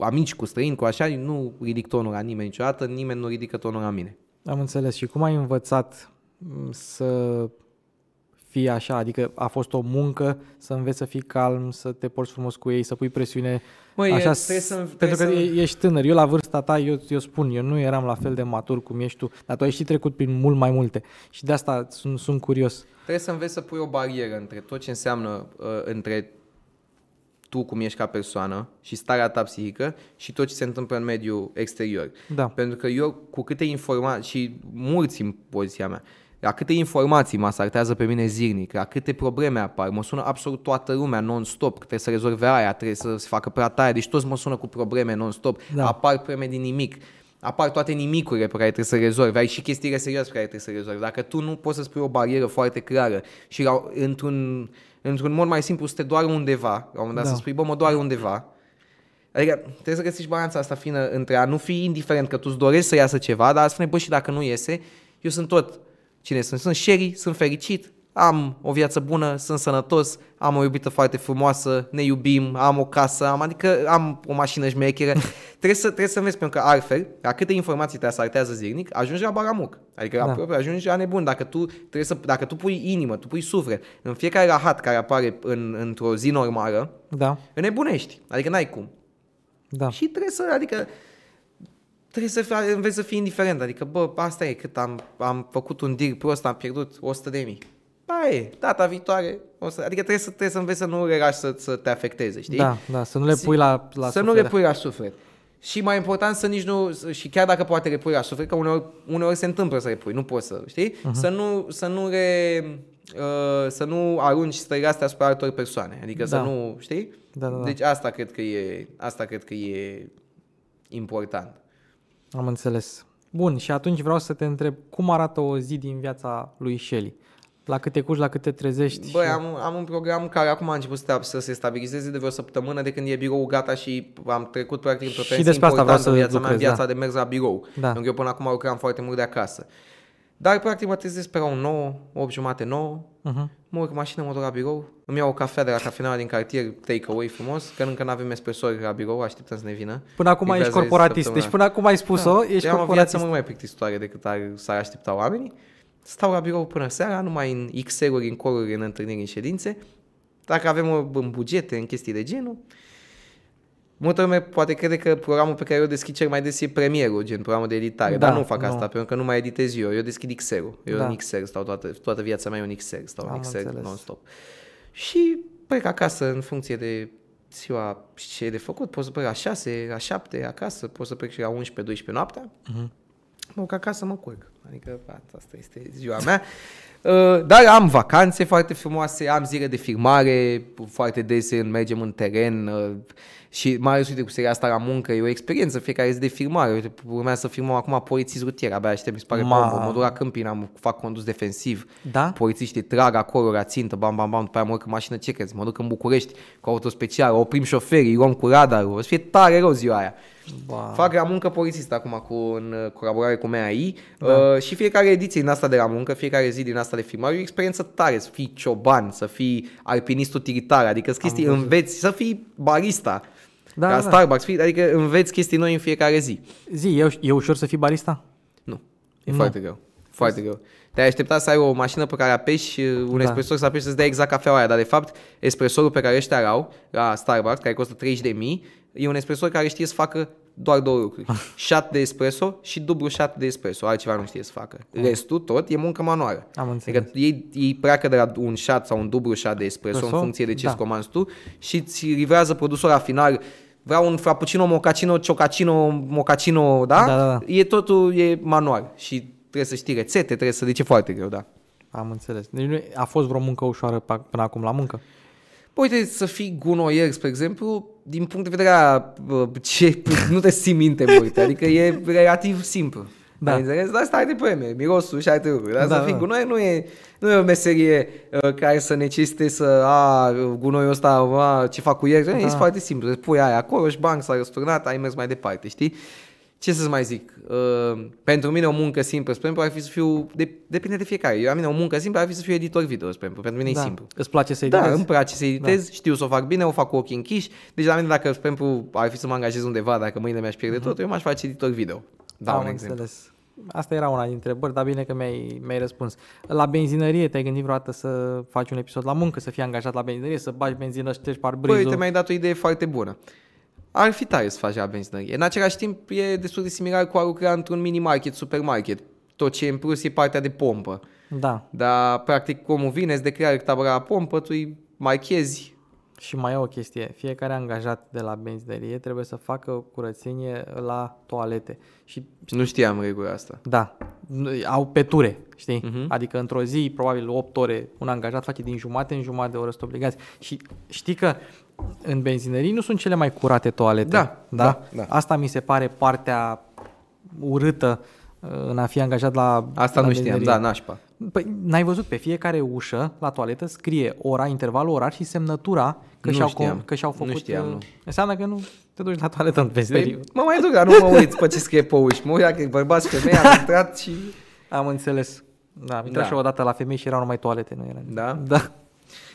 [SPEAKER 1] amici, cu străini, cu așa, nu ridic tonul la nimeni niciodată, nimeni nu ridică tonul la mine.
[SPEAKER 2] Am înțeles. Și cum ai învățat să fii așa, adică a fost o muncă să înveți să fii calm, să te porți frumos cu ei, să pui presiune. Măi, așa, trebuie să, trebuie pentru că să... ești tânăr. Eu la vârsta ta, eu, eu spun, eu nu eram la fel de matur cum ești tu, dar tu ai și trecut prin mult mai multe și de asta sunt, sunt curios.
[SPEAKER 1] Trebuie să înveți să pui o barieră între tot ce înseamnă, uh, între tu cum ești ca persoană și starea ta psihică și tot ce se întâmplă în mediul exterior. Da. Pentru că eu, cu câte informații, și mulți în poziția mea, uh, la câte informații mă asartează pe mine zilnic, la câte probleme apar, mă sună absolut toată lumea non-stop, că trebuie să rezolve aia, trebuie să se facă prea aia, deci toți mă sună cu probleme non-stop, da. apar probleme din nimic, apar toate nimicurile pe care trebuie să rezolvi, ai și chestiile serioase pe care trebuie să rezolvi. Dacă tu nu poți să spui o barieră foarte clară și la, într-un, într-un mod mai simplu să te doar undeva, la un moment dat da. să spui, bă, mă doar undeva, Adică trebuie să găsești balanța asta fină între a nu fi indiferent că tu îți dorești să iasă ceva, dar spune, bă, și dacă nu iese, eu sunt tot cine sunt. Sunt Sherry, sunt fericit, am o viață bună, sunt sănătos, am o iubită foarte frumoasă, ne iubim, am o casă, am, adică am o mașină șmecheră. trebuie, să, trebuie să vezi, pentru că altfel, la câte informații te asartează zilnic, ajungi la baramuc. Adică da. aproape ajungi la nebun. Dacă tu, trebuie să, dacă tu pui inimă, tu pui suflet în fiecare rahat care apare în, într-o zi normală, da. nebunești. Adică n-ai cum. Da. Și trebuie să, adică trebuie să înveți să fii indiferent. Adică, bă, asta e, cât am, am făcut un deal prost, am pierdut 100 de mii. Ba da, e, data viitoare, o să, adică trebuie să, trebuie să înveți să nu le să, să te afecteze, știi? Da, da, să nu le pui la, la Să suflet. nu le pui la suflet. Și mai important să nici nu, și chiar dacă poate le pui la suflet, că uneori, uneori se întâmplă să le pui, nu poți să, știi? Uh-huh. Să, nu, să nu re, uh, să nu arunci stările astea asupra altor persoane, adică da. să nu, știi? Da, da, da. Deci asta cred că e, asta cred că e important.
[SPEAKER 2] Am înțeles. Bun, și atunci vreau să te întreb, cum arată o zi din viața lui Shelley? La câte cuși, la câte trezești?
[SPEAKER 1] Băi, și... am, am un program care acum a început să, se stabilizeze de vreo săptămână de când e birou gata și am trecut practic într-o pensie despre asta vreau să viața lucrez, mea, viața da. de mers la birou. Da. Pentru că eu până acum lucram foarte mult de acasă. Dar practic mă trezesc pe la un 9, 8 jumate, 9, uh-huh. Mhm. mă urc mașină, mă duc la birou, îmi iau o cafea de la cafeneaua din cartier, take-away frumos, că încă nu avem espresori la birou, așteptăm să ne vină. Până acum Livrează ești corporatist, săptămâna. deci până acum ai spus-o, da, ești corporatist. o viață mult mai plictisitoare decât ar, s-ar aștepta oamenii. Stau la birou până seara, numai în X-uri, în coruri, în întâlniri, în ședințe. Dacă avem o, în bugete, în chestii de genul, Multă lume poate crede că programul pe care eu deschid cel mai des e premierul, gen programul de editare, da, dar nu fac nu. asta pentru că nu mai editez eu, eu deschid XR-ul. Eu da. în XR stau toată, toată viața mea, eu în XR stau Am în XR înțeles. non-stop. Uh, și plec acasă în funcție de ziua și ce e de făcut. Poți să plec la 6, la 7 acasă, poți să plec și la 11, 12 noaptea. Uh-huh. Mă duc acasă, mă curg. Adică asta este ziua mea. Uh, dar am vacanțe foarte frumoase, am zile de filmare, foarte des mergem în teren, uh, și mai ales, uite, cu seria asta la muncă, e o experiență fiecare zi de filmare. Uite, urmează să filmăm acum polițiști rutieri, abia aștept, mi se pare Ma... combo. Mă duc la câmpin, am, fac condus defensiv. Da? Polițiștii trag acolo, la țintă, bam, bam, bam, după aia mă urc în mașină, ce crezi? Mă duc în București cu auto special, oprim șoferii, luăm cu radarul, o să fie tare rău ziua aia. Ba. Fac la muncă polițist acum cu, în uh, colaborare cu MAI da. uh, și fiecare ediție din asta de la muncă, fiecare zi din asta de filmare, e o experiență tare, să fii cioban, să fii alpinist utilitar, adică să înveți, să fii barista.
[SPEAKER 2] Da, ca da. Starbucks,
[SPEAKER 1] adică înveți chestii noi în fiecare zi. Zi, e, e ușor să fii barista? Nu, e nu. foarte greu. Foarte greu. Te-ai aștepta să ai o mașină pe care apeși, un da. espresor să apeși să-ți dea exact cafeaua aia, dar de fapt espresorul pe care ăștia au la Starbucks, care costă 30 de mii, e un espresor care știe să facă doar două lucruri. Șat de espresso și dublu șat de espresso. Altceva nu știe să facă. Ah. Restul tot e muncă manuală. Am adică înțeles. Adică ei, ei pleacă de la un șat sau un dublu șat de espresso Preso? în funcție de ce da. comanzi tu și îți livrează produsul la final vreau un frappuccino, mocacino, ciocacino, mocacino, da? da, da, da. E totul, e manual și trebuie să știi rețete, trebuie să... Deci foarte greu, da. Am înțeles. Deci a fost vreo muncă ușoară
[SPEAKER 2] până acum la muncă?
[SPEAKER 1] Poate păi, să fii gunoier, spre exemplu, din punct de vedere a ce nu te simți minte mult, adică e relativ simplu. Da. Ai înțeles? Dar asta are probleme, mirosul și alte lucruri. Dar da, să fii da. gunoi nu e, nu e o meserie uh, care să necesite să, a, gunoiul ăsta, a, ce fac cu el, da. e foarte simplu. Deci pui aia acolo și bang, s-a răsturnat, ai mers mai departe, știi? ce să-ți mai zic, uh, pentru mine o muncă simplă, spre exemplu, ar fi să fiu, de, depinde de fiecare, eu, la mine o muncă simplă ar fi să fiu editor video, spre exemplu, pentru mine da. e simplu. Îți place să da, editezi? Da, îmi place să da. editez, da. știu să o fac bine, o fac cu ochii închiși, deci la mine dacă, spre exemplu, ar fi să mă angajez undeva, dacă mâine mi-aș pierde uh-huh. Mhm. tot, eu m-aș face editor video. Da, un exemplu. Înțeles.
[SPEAKER 2] Asta era una dintre întrebări, dar bine că mi-ai, mi răspuns. La benzinărie te-ai gândit vreodată să faci un episod la muncă,
[SPEAKER 1] să fii angajat la benzinărie, să bagi benzină, ștergi parbrizul? Păi, te mi-ai dat o idee foarte bună. Uh, ar fi tare să faci la benzinărie. În același timp, e destul de similar cu a lucra într-un mini-market, supermarket. Tot ce e în plus e partea de pompă. Da. Dar, practic, omul vine, îți declară tabăra la pompă, tu îi marchezi. Și mai e o chestie. Fiecare angajat de la benzinărie trebuie
[SPEAKER 2] să facă curățenie la toalete. Și
[SPEAKER 1] Nu știam regula asta. Da.
[SPEAKER 2] Au peture, știi? Uh-huh. Adică într-o zi, probabil 8 ore, un angajat face din jumate în jumate de oră sunt obligați. Și știi că în benzinării nu sunt cele mai curate toalete. Da, da? da, da. Asta mi se pare partea urâtă uh, în a fi angajat
[SPEAKER 1] la Asta la nu benzinărie. știam, da, nașpa.
[SPEAKER 2] Păi, n-ai văzut pe fiecare ușă la toaletă scrie ora, intervalul orar și semnătura că nu și-au, știam, că și-au făcut... Nu știam, uh, nu. Înseamnă că nu te duci la toaletă în benzinării. Păi, mă mai duc, dar nu mă uit pe ce
[SPEAKER 1] scrie pe uși. Mă uit dacă
[SPEAKER 2] bărbați femeia, am intrat și... Am înțeles. Da, am intrat da. și dată la femei și erau numai toalete, nu era.
[SPEAKER 1] Da? Da.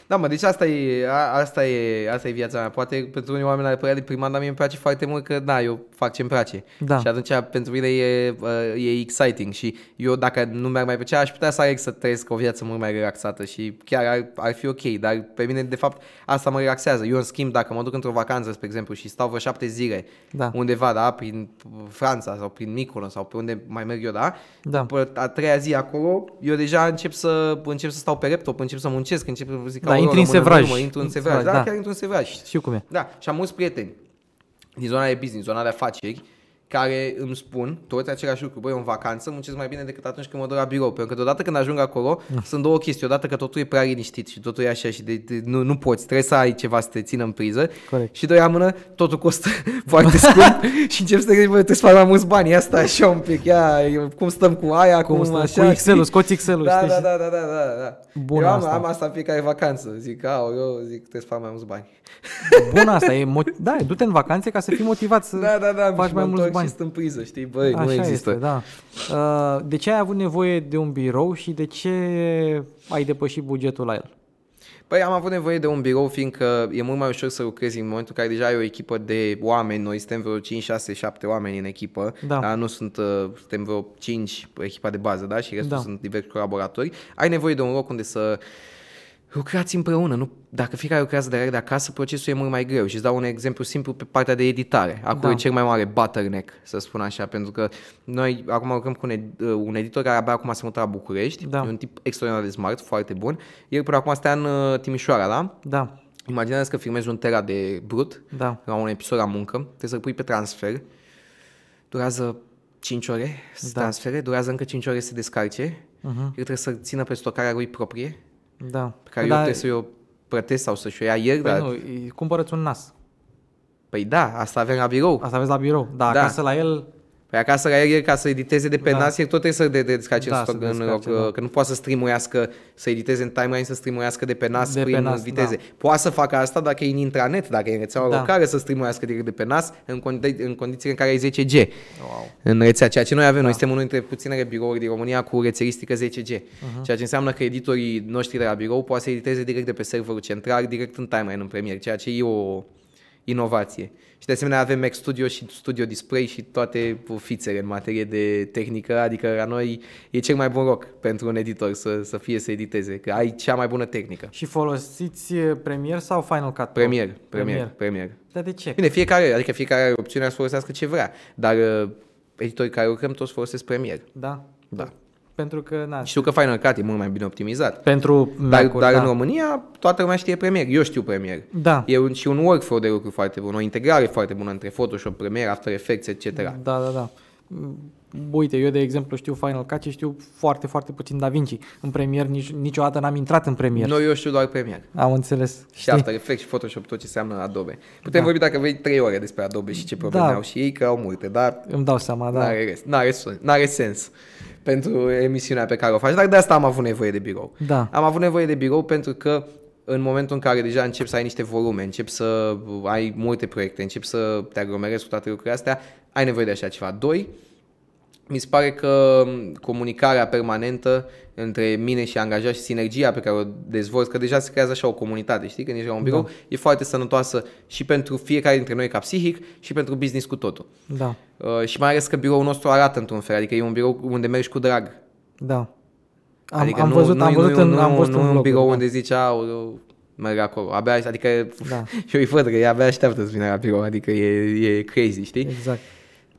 [SPEAKER 1] Da, mă, deci asta e, a, asta e, asta e viața mea. Poate pentru unii oameni are părerea de primar, dar mie îmi place foarte mult că, da, eu fac ce îmi place. Da. Și atunci pentru mine e, uh, e exciting și eu dacă nu merg mai pe cea, aș putea să aleg să trăiesc o viață mult mai relaxată și chiar ar, ar fi ok, dar pe mine, de fapt, asta mă relaxează. Eu, în schimb, dacă mă duc într-o vacanță, spre exemplu, și stau vreo șapte zile da. undeva, da, prin Franța sau prin Mykonos sau pe unde mai merg eu, da, da. a treia zi acolo, eu deja încep să, încep să stau pe laptop, încep să muncesc, încep să zic, da, da, intri în sevraj. Mă, intru în sevraj, da, da, chiar intru în sevraj. Știu cum e. Da, și am mulți prieteni din zona de business, zona de afaceri, care îmi spun toți același lucru. Băi, în vacanță muncesc mai bine decât atunci când mă duc la birou. Pentru că deodată când ajung acolo, mm. sunt două chestii. Odată că totul e prea liniștit și totul e așa și de, de, nu, nu poți. Trebuie să ai ceva să te țină în priză. Corect. Și doi amână, totul costă foarte scump și încep să te gândești, trebuie să fac mai mulți bani. Asta așa un pic. Ia, cum stăm cu aia, cum, cum stăm așa. Cu Excel-ul, scoți Excel-ul. Da, știi? da, da, da, da, da, da. Bun eu am, asta. am asta în fiecare vacanță. Zic, au, eu zic, trebuie să fac mai mulți bani.
[SPEAKER 2] Bun asta e. Mo- da, du-te în vacanțe ca să fii motivat să da, da, da, faci mai mulți bani. Și
[SPEAKER 1] în priză, știi, băi, Așa nu există. Este, da.
[SPEAKER 2] Uh, de ce ai avut nevoie de un birou și de ce ai depășit bugetul la el?
[SPEAKER 1] Păi am avut nevoie de un birou, fiindcă e mult mai ușor să lucrezi în momentul în care deja ai o echipă de oameni, noi suntem vreo 5, 6, 7 oameni în echipă, da. dar nu sunt, uh, suntem vreo 5 echipa de bază, da, și restul da. sunt diversi colaboratori. Ai nevoie de un loc unde să uh, lucrați împreună. Nu, dacă fiecare lucrează de, de acasă, procesul e mult mai greu. Și îți dau un exemplu simplu pe partea de editare. Acolo da. e cel mai mare bottleneck, să spun așa, pentru că noi acum lucrăm cu un, ed- uh, un editor care abia acum se a la București, da. e un tip extraordinar de smart, foarte bun. El până acum stea în uh, Timișoara, da? Da. Imaginează că filmezi un tera de brut da. la un episod la muncă, trebuie să-l pui pe transfer, durează 5 ore să da. transfere, durează încă 5 ore să descarce, uh-huh. el trebuie să țină pe stocarea lui proprie, da. Pe care da. eu trebuie să-i o plătesc sau să-și o ia ieri. Păi dar... nu, cumpărăți un nas. Păi da, asta avem la birou. Asta aveți la birou, da, da. acasă la el Păi acasă la el, el ca să editeze de pe da. nas, el tot trebuie să de, de descarce da, în stoc, în, descarce, da. că nu poate să streamuiască, să editeze în timeline, să streamuiască de pe nas de prin pe nas, viteze. Da. Poate să facă asta dacă e în intranet, dacă e în rețeaua da. locală, să streamuiască direct de pe nas în, condi- în condiții în care ai 10G wow. în rețea. Ceea ce noi avem, da. noi suntem unul dintre puținele birouri din România cu rețelistică 10G, uh-huh. ceea ce înseamnă că editorii noștri de la birou poate să editeze direct de pe serverul central, direct în timeline, în premier, ceea ce e o inovație. Și de asemenea avem Mac Studio și Studio Display și toate fițele în materie de tehnică, adică la noi e cel mai bun loc pentru un editor să, să fie să editeze, că ai cea mai bună tehnică. Și folosiți Premiere sau Final Cut? Premiere, Premiere, Premiere. Dar de ce? Bine, fiecare, adică fiecare are opțiunea să folosească ce vrea, dar uh, editorii care lucrăm toți folosesc Premiere. Da. Da.
[SPEAKER 2] Pentru că, na, Știu
[SPEAKER 1] că Final Cut e mult mai bine optimizat. Pentru dar, Mac-uri, dar da. în România toată lumea știe Premiere. Eu știu Premiere. Da. E un, și un workflow de lucru foarte bun, o integrare foarte bună între Photoshop, Premiere, After Effects, etc. Da,
[SPEAKER 2] da, da uite, eu de exemplu știu Final Cut și știu foarte, foarte puțin Da Vinci. În premier nici, niciodată n-am intrat în premier. Noi
[SPEAKER 1] eu știu doar premier.
[SPEAKER 2] Am înțeles. Și Știi? After
[SPEAKER 1] Effects și Photoshop, tot ce înseamnă Adobe. Putem da. vorbi dacă vrei trei ore despre Adobe și ce da. probleme da. au și ei, că au multe, dar... Îmi dau seama, da. N-are, rest, n-are, n-are sens pentru emisiunea pe care o faci, dar de asta am avut nevoie de birou. Da. Am avut nevoie de birou pentru că în momentul în care deja începi să ai niște volume, începi să ai multe proiecte, începi să te aglomerezi cu toate lucrurile astea, ai nevoie de așa ceva. Doi, uh, mi se pare că comunicarea permanentă între mine și angajat și sinergia pe care o dezvolt că deja se creează așa o comunitate, știi, când ești la un birou, da. e foarte sănătoasă și pentru fiecare dintre noi ca psihic și pentru business cu totul. Da. Uh, și mai ales că biroul nostru arată într-un fel, adică e un birou unde mergi cu drag. Da. Am, adică am nu, văzut, nu, am văzut nu, în, nu, am nu, un, un birou da. unde zici, au, merg acolo. Abia, adică da. și eu îi văd că e abia așteaptă să vină la birou, adică e, e crazy, știi? Exact.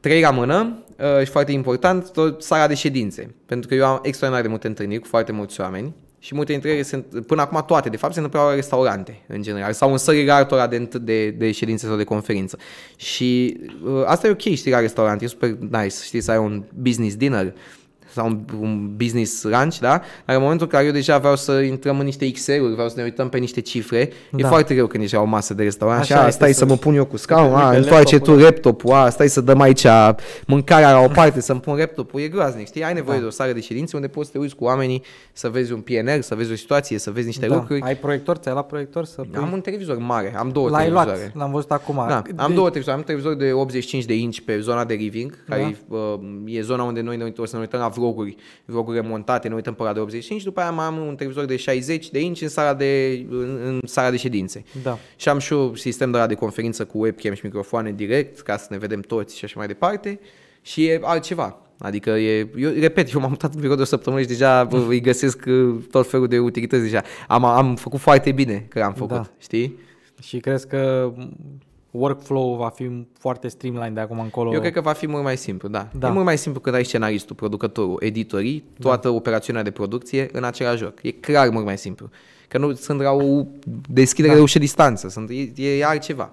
[SPEAKER 1] Trei la mână, uh, și foarte important, tot sala de ședințe. Pentru că eu am extraordinar de multe întâlniri cu foarte mulți oameni și multe dintre ele sunt, până acum toate, de fapt, se întâmplau la restaurante, în general, sau în sările altora de, de, de ședințe sau de conferință. Și uh, asta e ok, știi, la restaurant, e super nice, știi, să ai un business dinner, sau un, un business ranch, da? Dar în momentul în care eu deja vreau să intrăm în niște Excel-uri, vreau să ne uităm pe niște cifre, da. e foarte greu când deja o masă de restaurant așa, așa stai să, mă pun eu cu scaun, a, întoarce tu laptopul, a, stai să dăm aici mâncarea la o parte, să-mi pun laptopul, e groaznic, știi? Ai da. nevoie da. de o sală de ședințe unde poți să te uiți cu oamenii, să vezi un PNR, să vezi o situație, să vezi niște da. lucruri. Ai proiector, ți-ai la proiector să pui... Am un televizor mare, am două L-ai televizoare. Luat, l-am văzut acum. Da, de... Deci am două televizoare, am un televizor de 85 de inci pe zona de living, care da. e, uh, e zona unde noi ne uităm, să ne uităm la vloguri, vloguri montate, ne uităm pe la de 85, după aia am un televizor de 60 de inci în sala de, în, în sala de ședințe. Da. Și am și un sistem de la de conferință cu webcam și microfoane direct, ca să ne vedem toți și așa mai departe. Și e altceva. Adică e, eu repet, eu m-am mutat în perioada de o săptămână și deja îi găsesc uh, tot felul de utilități deja. Am, am făcut foarte bine că am făcut, da.
[SPEAKER 2] știi? Și crezi că workflow va fi foarte streamline de acum încolo. Eu cred
[SPEAKER 1] că va fi mult mai simplu, da. da. E mult mai simplu când ai scenaristul, producătorul, editorii, da. toată da. operațiunea de producție în același joc. E clar mult mai simplu. Că nu sunt la o deschidere da. de ușă distanță, sunt, e, e altceva.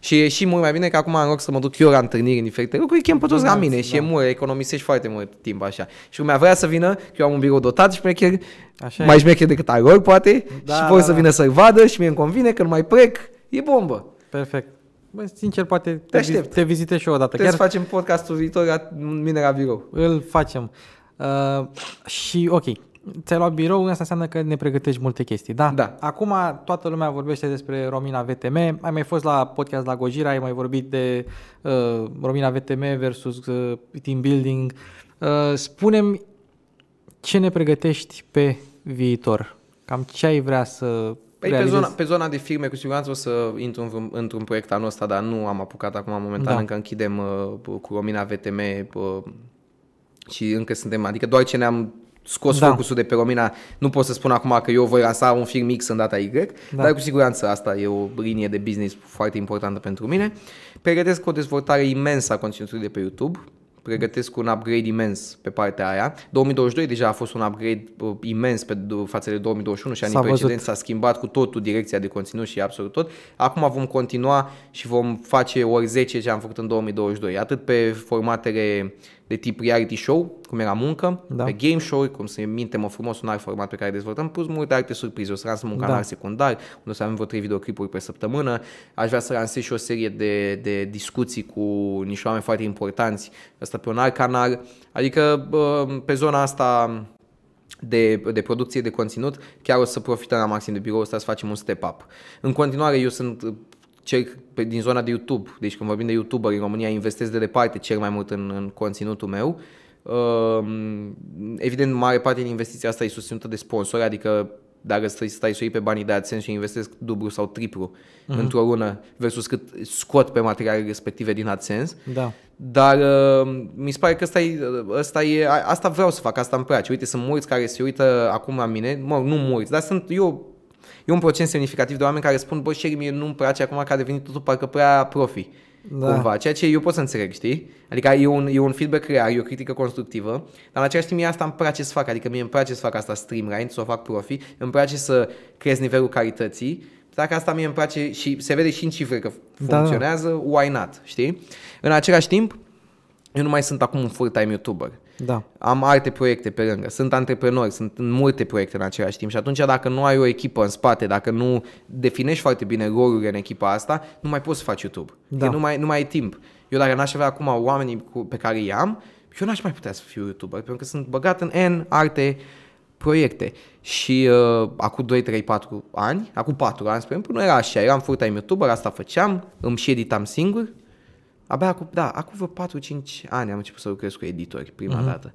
[SPEAKER 1] Și e și mult mai bine că acum în loc să mă duc eu la întâlniri în diferite lucruri, chem pe toți la da, mine da. și e da. mult, economisești foarte mult timp așa. Și lumea vrea să vină, că eu am un birou dotat și șmecher, așa mai șmecher decât al lor poate, da, și vor da, să vină să-l vadă și mie îmi convine că nu mai plec, e bombă. Perfect. Bă, sincer, poate te, te, te
[SPEAKER 2] vizite și eu o dată. Trebuie să facem podcastul viitor la mine la birou. Îl facem. Uh, și, ok, ți-ai luat birou, asta înseamnă că ne pregătești multe chestii, da? Da. Acum toată lumea vorbește despre Romina VTM, ai mai fost la podcast la Gojira, ai mai vorbit de uh, Romina VTM versus uh, team building. Uh, spunem ce ne pregătești pe viitor? Cam ce ai vrea să Păi pe zona, pe
[SPEAKER 1] zona de firme, cu siguranță o să intru într-un proiect anul ăsta, dar nu am apucat acum momentan, da. încă închidem uh, cu Romina VTM uh, și încă suntem, adică doar ce ne-am scos da. focusul de pe Romina, nu pot să spun acum că eu voi lansa un film mix în data Y, da. dar cu siguranță asta e o linie de business foarte importantă pentru mine. Pregătesc o dezvoltare imensă a conținutului de pe YouTube, pregătesc un upgrade imens pe partea aia. 2022 deja a fost un upgrade uh, imens pe, față de 2021 și anii precedenți s-a schimbat cu totul direcția de conținut și absolut tot. Acum vom continua și vom face ori 10 ce am făcut în 2022, atât pe formatele uh, de tip reality show, cum era muncă, da. pe game show cum se minte-mă frumos un alt format pe care dezvoltăm, plus multe alte surprize. O să lansăm un da. canal da. secundar, unde o să avem vreo trei videoclipuri pe săptămână. Aș vrea să lansez și o serie de, de discuții cu niște oameni foarte importanți, asta pe un alt canal. Adică pe zona asta de, de producție de conținut, chiar o să profităm la maxim de birou ăsta să facem un step up. În continuare, eu sunt cei din zona de YouTube, deci când vorbim de YouTuber în România, investesc de departe cel mai mult în, în conținutul meu. Um, evident, mare parte din investiția asta e susținută de sponsori, adică dacă stai, stai să iei pe banii de AdSense și investesc dublu sau triplu uh-huh. într-o lună versus cât scot pe materiale respective din AdSense. Da. Dar uh, mi se pare că asta e, asta e, asta vreau să fac, asta îmi place. Uite, sunt mulți care se uită acum la mine, mă, nu mulți, dar sunt eu e un procent semnificativ de oameni care spun, bă, Sherry, mie nu-mi place acum că a devenit totul parcă prea profi. Da. Cumva, ceea ce eu pot să înțeleg, știi? Adică e un, e un feedback real, e o critică constructivă, dar în același timp mie asta îmi place să fac, adică mie îmi place să fac asta streamline, să o fac profi, îmi place să crez nivelul carității, dacă asta mie îmi place și se vede și în cifre că da. funcționează, da. why not, știi? În același timp, eu nu mai sunt acum un full-time YouTuber. Da. Am alte proiecte pe lângă, sunt antreprenori, sunt în multe proiecte în același timp și atunci dacă nu ai o echipă în spate, dacă nu definești foarte bine rolurile în echipa asta, nu mai poți să faci YouTube. Da. nu mai, nu mai ai timp. Eu dacă n-aș avea acum oamenii cu, pe care i-am, eu n-aș mai putea să fiu YouTuber, pentru că sunt băgat în N alte proiecte. Și uh, acum 2, 3, 4 ani, acum 4 ani, spre exemplu, nu era așa, eram full-time YouTuber, asta făceam, îmi și editam singur, abia acum, da, acum vreo 4-5 ani am început să lucrez cu editori prima uh-huh. dată.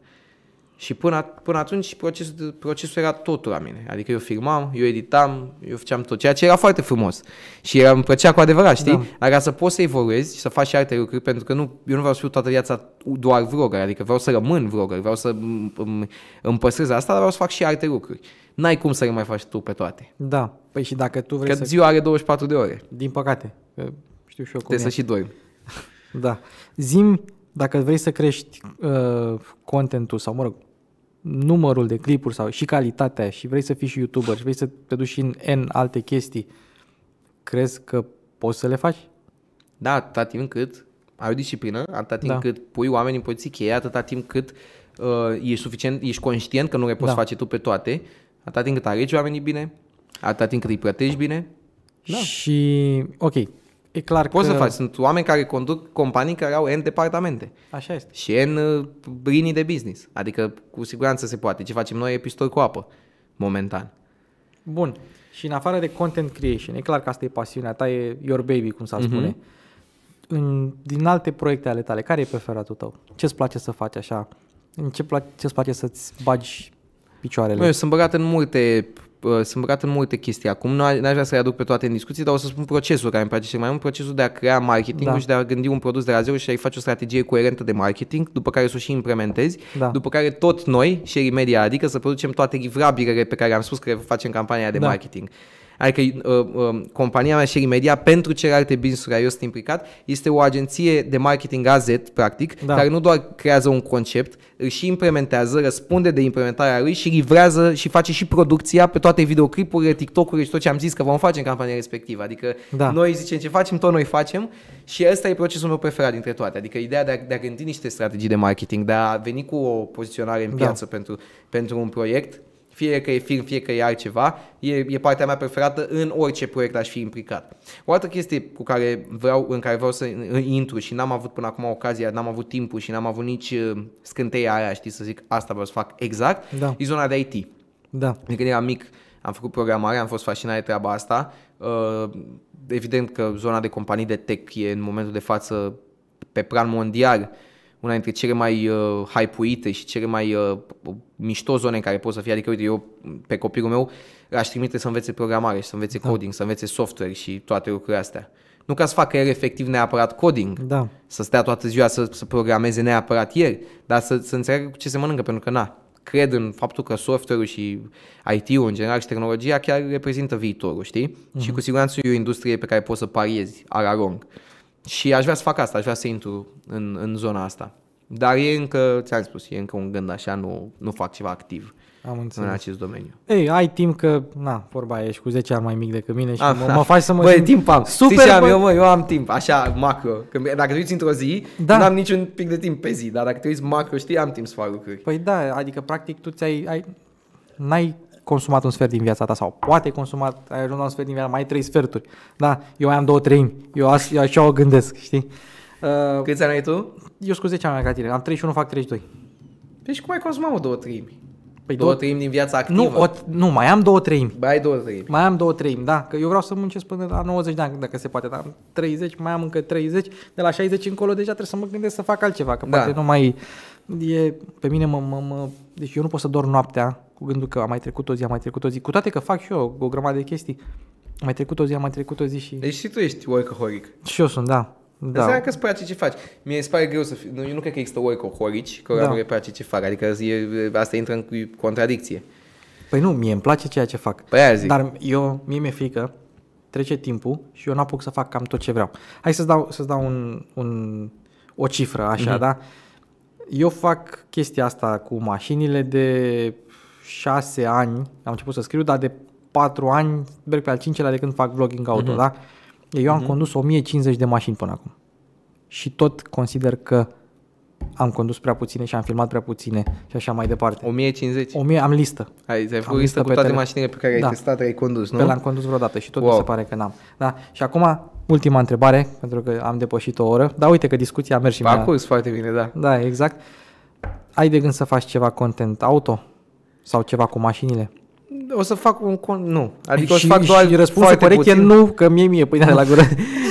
[SPEAKER 1] Și până, până atunci procesul, procesul era totul la mine. Adică eu filmam, eu editam, eu făceam tot, ceea ce era foarte frumos. Și era, îmi plăcea cu adevărat, știi? Da. Dar ca să poți să evoluezi și să faci și alte lucruri, pentru că nu, eu nu vreau să fiu toată viața doar vlogger, adică vreau să rămân vlogger, vreau să îmi, îmi păstrez asta, dar vreau să fac și alte lucruri. N-ai cum să le mai faci tu pe toate.
[SPEAKER 2] Da, păi și dacă
[SPEAKER 1] tu vrei că să... ziua are 24 de ore. Din păcate, știu și eu cum Trebuie e. să și dormi.
[SPEAKER 2] Da. Zim, dacă vrei să crești uh, contentul sau, mă rog, numărul de clipuri sau și calitatea și vrei să fii și YouTuber și vrei să te duci și în N alte chestii, crezi că poți să le faci?
[SPEAKER 1] Da, atâta timp cât ai o disciplină, atâta timp da. cât pui oamenii în poziții cheie, atâta timp cât uh, ești suficient, ești conștient că nu le poți da. face tu pe toate, atâta timp cât alegi oamenii bine, atâta timp cât îi plătești bine.
[SPEAKER 2] Da. Și, ok, E clar Poți că... să faci.
[SPEAKER 1] Sunt oameni care conduc companii care au N departamente. Așa este. Și N uh, linii de business. Adică cu siguranță se poate. Ce facem noi e pistol cu apă, momentan.
[SPEAKER 2] Bun. Și în afară de content creation, e clar că asta e pasiunea ta, e your baby, cum s-ar mm-hmm. În, din alte proiecte ale tale, care e preferatul tău? Ce-ți place să faci așa? ce pla- ce-ți place să-ți bagi picioarele? eu
[SPEAKER 1] sunt băgat în multe Uh, sunt băgat în multe chestii. Acum nu aș vrea să le aduc pe toate în discuții, dar o să spun procesul care îmi place cel mai mult, procesul de a crea marketing da. și de a gândi un produs de la zero și a-i face o strategie coerentă de marketing, după care să o și implementezi, da. după care tot noi, și Media, adică să producem toate livrabilele pe care am spus că le facem campania de da. marketing. Adică uh, uh, compania mea, Sherry Media, pentru celelalte business-uri eu sunt implicat, este o agenție de marketing AZ, practic, da. care nu doar creează un concept, îl și implementează, răspunde de implementarea lui și livrează și face și producția pe toate videoclipurile, TikTok-urile și tot ce am zis că vom face în campania respectivă. Adică da. noi zicem ce facem, tot noi facem și ăsta e procesul meu preferat dintre toate. Adică ideea de a, de a gândi niște strategii de marketing, de a veni cu o poziționare în da. piață da. pentru, pentru un proiect, fie că e film, fie că e altceva, e, e partea mea preferată în orice proiect aș fi implicat. O altă chestie cu care vreau, în care vreau să intru și n-am avut până acum ocazia, n-am avut timpul și n-am avut nici uh, scânteia aia, știi, să zic asta vreau să fac exact, da. e zona de IT. Da. De când eram mic, am făcut programare, am fost fascinat de treaba asta. Uh, evident că zona de companii de tech e în momentul de față pe plan mondial una dintre cele mai uh, hypuite și cele mai uh, mișto zone în care poți să fii. Adică, uite, eu pe copilul meu aș trimite să învețe programare și să învețe da. coding, să învețe software și toate lucrurile astea. Nu ca să facă el efectiv neapărat coding, da. să stea toată ziua să, să programeze neapărat el, dar să, să înțeleagă cu ce se mănâncă, pentru că na, cred în faptul că software-ul și IT-ul în general și tehnologia chiar reprezintă viitorul, știi? Mm-hmm. Și mhm. cu siguranță e o industrie pe care poți să pariezi, ara long. Și aș vrea să fac asta, aș vrea să intru în, în zona asta. Dar e încă, ți-am spus, e încă un gând așa, nu, nu fac ceva activ. Am înțeles. în acest domeniu.
[SPEAKER 2] Ei, ai timp că, na, vorba ești cu 10 ani mai mic decât mine și ah, mă, da. mă faci să mă... Băi, simt... timp am. Super, Știi ce am eu,
[SPEAKER 1] mă, eu am timp, așa, macro. Că, dacă te uiți într-o zi, da. nu am niciun pic de timp pe zi, dar dacă te uiți macro, știi, am timp să fac lucruri. Păi da, adică practic
[SPEAKER 2] tu ți-ai... Ai, n-ai consumat un sfert din viața ta sau poate consumat, ai ajuns la un sfert din viața mai trei sferturi. Da, eu am două treimi, eu, eu așa o gândesc, știi? Uh, Câți ani ai tu? Eu sunt 10 ani mai ca tine. Am 31, fac 32.
[SPEAKER 1] Deci păi cum ai consumat o două treimi? Păi două, două treimi din viața activă? Nu, o,
[SPEAKER 2] nu mai am două treimi.
[SPEAKER 1] Mai ai două treimi. Mai am două treimi, da. Că
[SPEAKER 2] eu vreau să muncesc până la 90 de ani, dacă se poate. Dar am 30, mai am încă 30. De la 60 încolo deja trebuie să mă gândesc să fac altceva. Că da. poate nu mai... E, pe mine mă, mă, mă... Deci eu nu pot să dorm noaptea cu gândul că am mai trecut o zi, am mai trecut o zi. Cu toate că fac și eu o grămadă de chestii. Am mai trecut o zi, am mai trecut o zi și...
[SPEAKER 1] Deci și tu ești workaholic.
[SPEAKER 2] Și eu sunt, da. Da. Înseamnă
[SPEAKER 1] că îți place ce faci. Mie îmi pare greu să fiu, nu, eu nu cred că există workaholici că da. nu le place ce fac, adică e, asta intră în contradicție.
[SPEAKER 2] Păi nu, mie îmi place ceea ce fac. Păi zic. Dar eu, mie mi-e frică, trece timpul și eu n-apuc să fac cam tot ce vreau. Hai să-ți dau, să dau un, un, o cifră, așa, mm-hmm. da? Eu fac chestia asta cu mașinile de șase ani, am început să scriu, dar de patru ani, merg pe al cincelea de când fac vlogging auto, mm-hmm. da? Eu am uh-huh. condus 1050 de mașini până acum. Și tot consider că am condus prea puține și am filmat prea puține și așa mai departe. 1050? 1000, am listă. Ai, ai făcut listă cu toate tele... mașinile pe care da. ai
[SPEAKER 1] testat, ai condus, nu? Pe l-am condus vreodată și tot wow. mi se pare
[SPEAKER 2] că n-am. Da? Și acum, ultima întrebare, pentru că am depășit o oră. Dar uite că discuția a mers și A foarte bine, da. Da, exact. Ai de gând să faci ceva content auto? Sau ceva cu mașinile?
[SPEAKER 1] o să fac un con... Nu. Adică și, o să fac doar și răspunsul corect puțin. e nu, că
[SPEAKER 2] mie mie pâinea da, de la gură.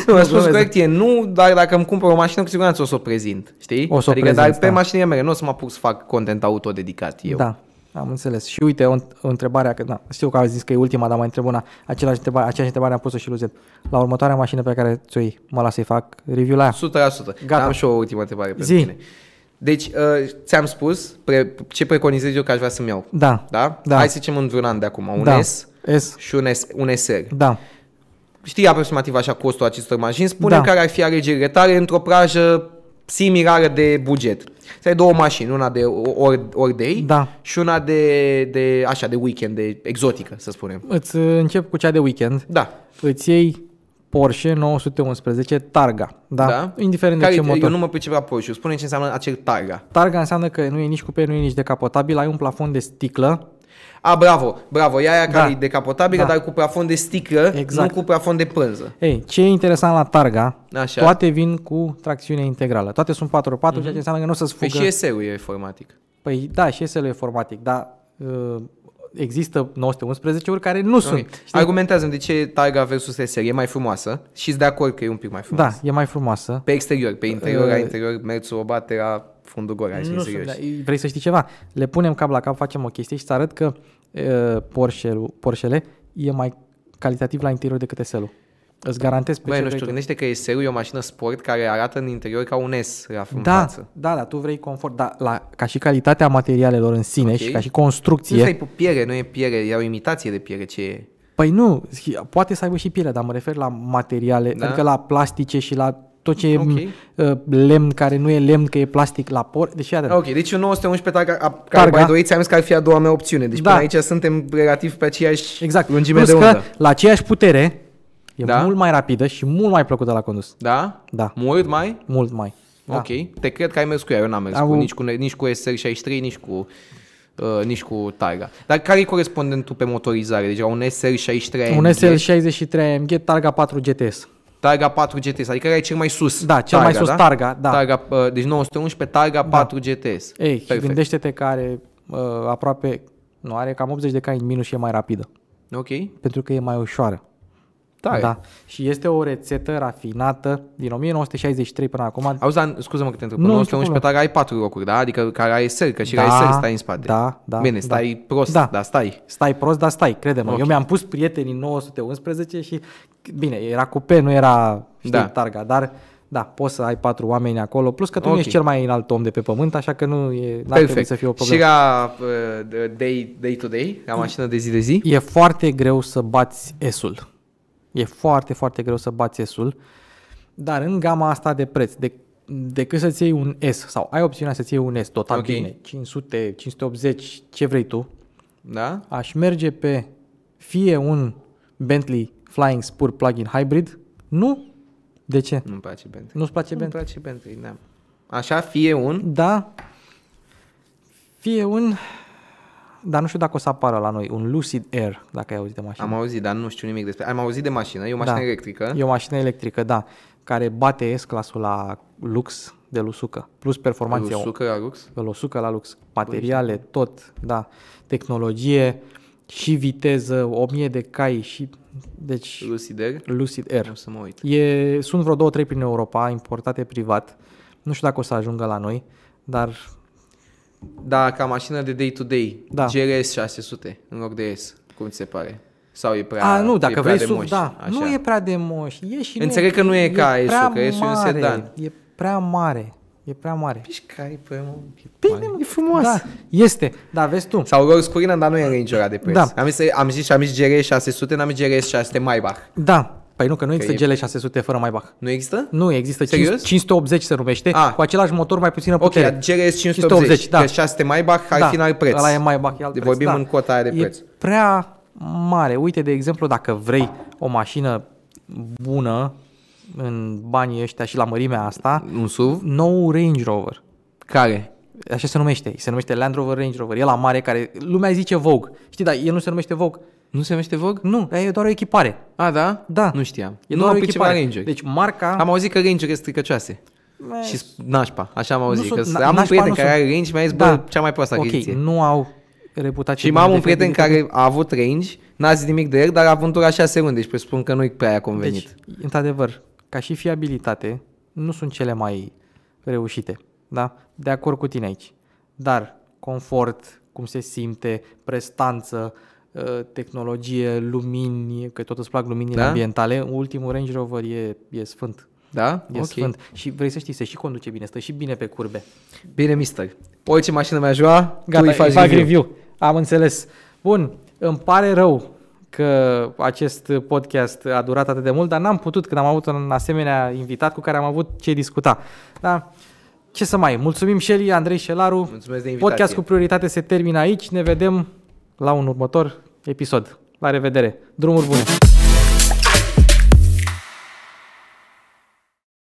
[SPEAKER 2] nu, răspunsul corect
[SPEAKER 1] e nu, dar dacă îmi cumpăr o mașină, cu siguranță o să o prezint, știi? O să adică, prezint, dar da. pe mașinile mele, nu o să mă apuc să fac content auto dedicat eu. Da,
[SPEAKER 2] am înțeles. Și uite, o, întrebare, că da, știu că ai zis că e ultima, dar mai întreb una. Același întrebare, aceeași întrebare am pus-o și lui La următoarea mașină pe care ți-o iei, mă las să-i fac review la ea. 100%. Gata. Am și o ultimă întrebare pentru Zi. tine.
[SPEAKER 1] Deci, uh, ți-am spus pre, ce preconizez eu că aș vrea să-mi iau. Da. Da? da. Hai să zicem într-un an de acum, un da. S, S și un, S, un SR. Da. Știi aproximativ așa costul acestor mașini, spune da. care ar fi alegerile tare într-o prajă similară de buget. Să ai două mașini, una de all, all day da. și una de, de, așa, de weekend, de exotică, să spunem.
[SPEAKER 2] Îți uh, încep cu cea de weekend. Da. Îți iei Porsche 911 Targa. Da? da? Indiferent Care, de ce motor. Eu nu
[SPEAKER 1] mă pricep la Porsche. Spune ce înseamnă acel Targa.
[SPEAKER 2] Targa înseamnă că nu e nici cupe, nu e nici decapotabil, ai un plafon de sticlă
[SPEAKER 1] a, bravo, bravo, e aia da. e decapotabilă, da. dar cu plafon de sticlă, exact. nu cu plafon de pânză.
[SPEAKER 2] Ei, ce e interesant la Targa, Așa. toate vin cu tracțiune integrală. Toate sunt 4x4, mm-hmm. ceea ce înseamnă că nu o să-ți păi fugă. Păi și
[SPEAKER 1] SL-ul e formatic. Păi da, și SL-ul e formatic, dar uh, există 911-uri care
[SPEAKER 2] nu okay. sunt.
[SPEAKER 1] Știi? argumentează de ce Targa versus SR e mai frumoasă și de acord că e un pic mai da, frumoasă. Da, e mai frumoasă. Pe exterior, pe interior, uh, la interior, mersul o bate la fundul gol, hai sunt, da,
[SPEAKER 2] Vrei să știi ceva? Le punem cap la cap, facem o chestie și să arăt că uh, Porsche-le e mai calitativ la interior decât SL-ul. Îți garantez pe Băi, nu știu, că... gândește
[SPEAKER 1] că SL e o mașină sport care arată în interior ca un S da, față. Da, da, tu vrei confort, dar la,
[SPEAKER 2] ca și calitatea materialelor în sine okay. și ca și construcție... Nu e
[SPEAKER 1] piele, nu e piele, e o imitație de piele ce e. Păi nu, poate să
[SPEAKER 2] aibă și piele, dar mă refer la materiale, da? adică la plastice și la tot ce okay. e uh, lemn care nu e lemn, că e plastic la por. Deci, iată. Ok,
[SPEAKER 1] deci un 911 targa, a, care mai am zis că ar fi a doua mea opțiune. Deci da. până aici suntem relativ pe aceeași exact. lungime Plus de undă.
[SPEAKER 2] la aceeași putere, E da? mult mai rapidă și mult mai plăcută la condus. Da? Da.
[SPEAKER 1] Mult mai? Mult mai. Da. Ok. Te cred că ai mers cu ea, eu n-am mers Am... cu, nici cu, nici cu SR63, nici cu... Uh, nici cu Targa. Dar care e corespondentul pe motorizare? Deci un SR63 AMG? Un
[SPEAKER 2] SR63 AMG, Targa 4 GTS.
[SPEAKER 1] Targa 4 GTS, adică care e cel mai sus. Da, cel targa, mai sus da? Targa, da. Targa, uh, deci 911 Targa da. 4 GTS. Ei, Perfect. gândește-te
[SPEAKER 2] că are uh, aproape, nu, are cam 80 de cai în minus și e mai rapidă. Ok. Pentru că e mai ușoară. Da. da. Și este o rețetă rafinată din 1963 până acum. Auzi, dar
[SPEAKER 1] scuză-mă că te întreb. Nu, 1911 tag ai patru locuri, da? Adică care ai sări, că și da, ai sări stai în spate. Da, da. Bine, da. stai da. prost, da. dar stai.
[SPEAKER 2] Stai prost, dar stai, crede-mă. Okay. Eu mi-am pus prietenii 911 și, bine, era cupe, nu era, știi, da. targa, dar da, poți să ai patru oameni acolo, plus că tu okay. nu ești cel mai înalt om de pe pământ, așa că nu e Perfect. să fie o problemă. Și
[SPEAKER 1] la uh, day, day to day, la mașină
[SPEAKER 2] de zi de zi? E foarte greu să bați S-ul. E foarte, foarte greu să bați S-ul, dar în gama asta de preț, de, decât să-ți iei un S sau ai opțiunea să-ți iei un S total okay. bine, 500, 580, ce vrei tu, da? aș merge pe fie un Bentley Flying Spur plug-in hybrid, nu? De ce? Nu-mi place Bentley. Nu-ți place Bentley?
[SPEAKER 1] Nu-mi place Bentley, da. Așa, fie un... Da. Fie un dar nu știu dacă o să apară la noi, un Lucid Air, dacă ai auzit de mașină. Am auzit, dar nu știu nimic despre... Am auzit de mașină, e o mașină da. electrică.
[SPEAKER 2] E o mașină electrică, da, care bate S-clasul la lux de lusucă, plus performanța. Lusucă la lux? Lusucă la lux. Materiale, tot, da, tehnologie și viteză, 1000 de cai și... Deci, Lucid Air? Lucid Air. O să mă uit. E, sunt vreo două, trei prin Europa, importate privat. Nu știu dacă o să ajungă la noi, dar
[SPEAKER 1] da, ca mașină de day-to-day, da. GRS 600 în loc de S, cum ți se pare? Sau e prea, A, nu, dacă e prea vrei de moș, da. Așa. Nu
[SPEAKER 2] e prea de moș. E și Înțeleg nu, că nu e, e ca S-ul, că s e un sedan. E prea mare. E prea mare. Păi care păi, mă, Bine, e frumos. Da,
[SPEAKER 1] este. Da, vezi tu. Sau Rolls Corina, dar nu e Ranger de preț. Da. Am zis, am zis, am zis GRS 600, n-am zis GRS 600 Maybach. Da. Păi nu, că nu există că GL600 e... fără Maybach. Nu există? Nu, există. Serios? 580 se numește, ah. cu același motor, mai puțină putere. Ok, GLS 580, da. că
[SPEAKER 2] 600 Maybach, ar da. fi în preț. Ăla e Maybach,
[SPEAKER 1] e alt preț, Vorbim da. în cota aia de preț. E
[SPEAKER 2] prea mare. Uite, de exemplu, dacă vrei o mașină bună în banii ăștia și la mărimea asta, un SUV? nou Range Rover. Care? Așa se numește. Se numește Land Rover Range Rover. E la mare care lumea zice Vogue. Știi, dar el nu se numește Vogue nu se numește Vogue? Nu, e doar o echipare. A, da?
[SPEAKER 1] Da. Nu știam. E doar o echipare. Ranger. Deci marca... Am auzit că Ranger este stricăcioase. Mai... Și nașpa, așa am auzit. Nu sunt, că am un prieten care are range mai mi-a zis, da. cea mai proastă okay, achiziție.
[SPEAKER 2] nu au reputație. Și am un prieten de care
[SPEAKER 1] a avut range, n-a zis nimic de el, dar a vândut așa se unde, deci presupun că nu-i prea convenit. Deci, într-adevăr, ca și fiabilitate, nu sunt cele mai
[SPEAKER 2] reușite. Da? De acord cu tine aici. Dar confort, cum se simte, prestanță, uh, Uh, tehnologie, lumini, că tot îți plac luminile da? ambientale, ultimul Range Rover e, e sfânt. Da? E okay. sfânt. Și vrei să știi, se și conduce bine, stă și bine pe curbe. Bine, mister.
[SPEAKER 1] Orice mașină mai joa, Gata, tu îi faci fac review. review.
[SPEAKER 2] Am înțeles. Bun, îmi pare rău că acest podcast a durat atât de mult, dar n-am putut când am avut un asemenea invitat cu care am avut ce discuta. Da? Ce să mai, mulțumim Shelly, Andrei Șelaru. Mulțumesc de invitație. Podcast cu prioritate se termină aici, ne vedem la un următor episod. La revedere! Drumuri bune!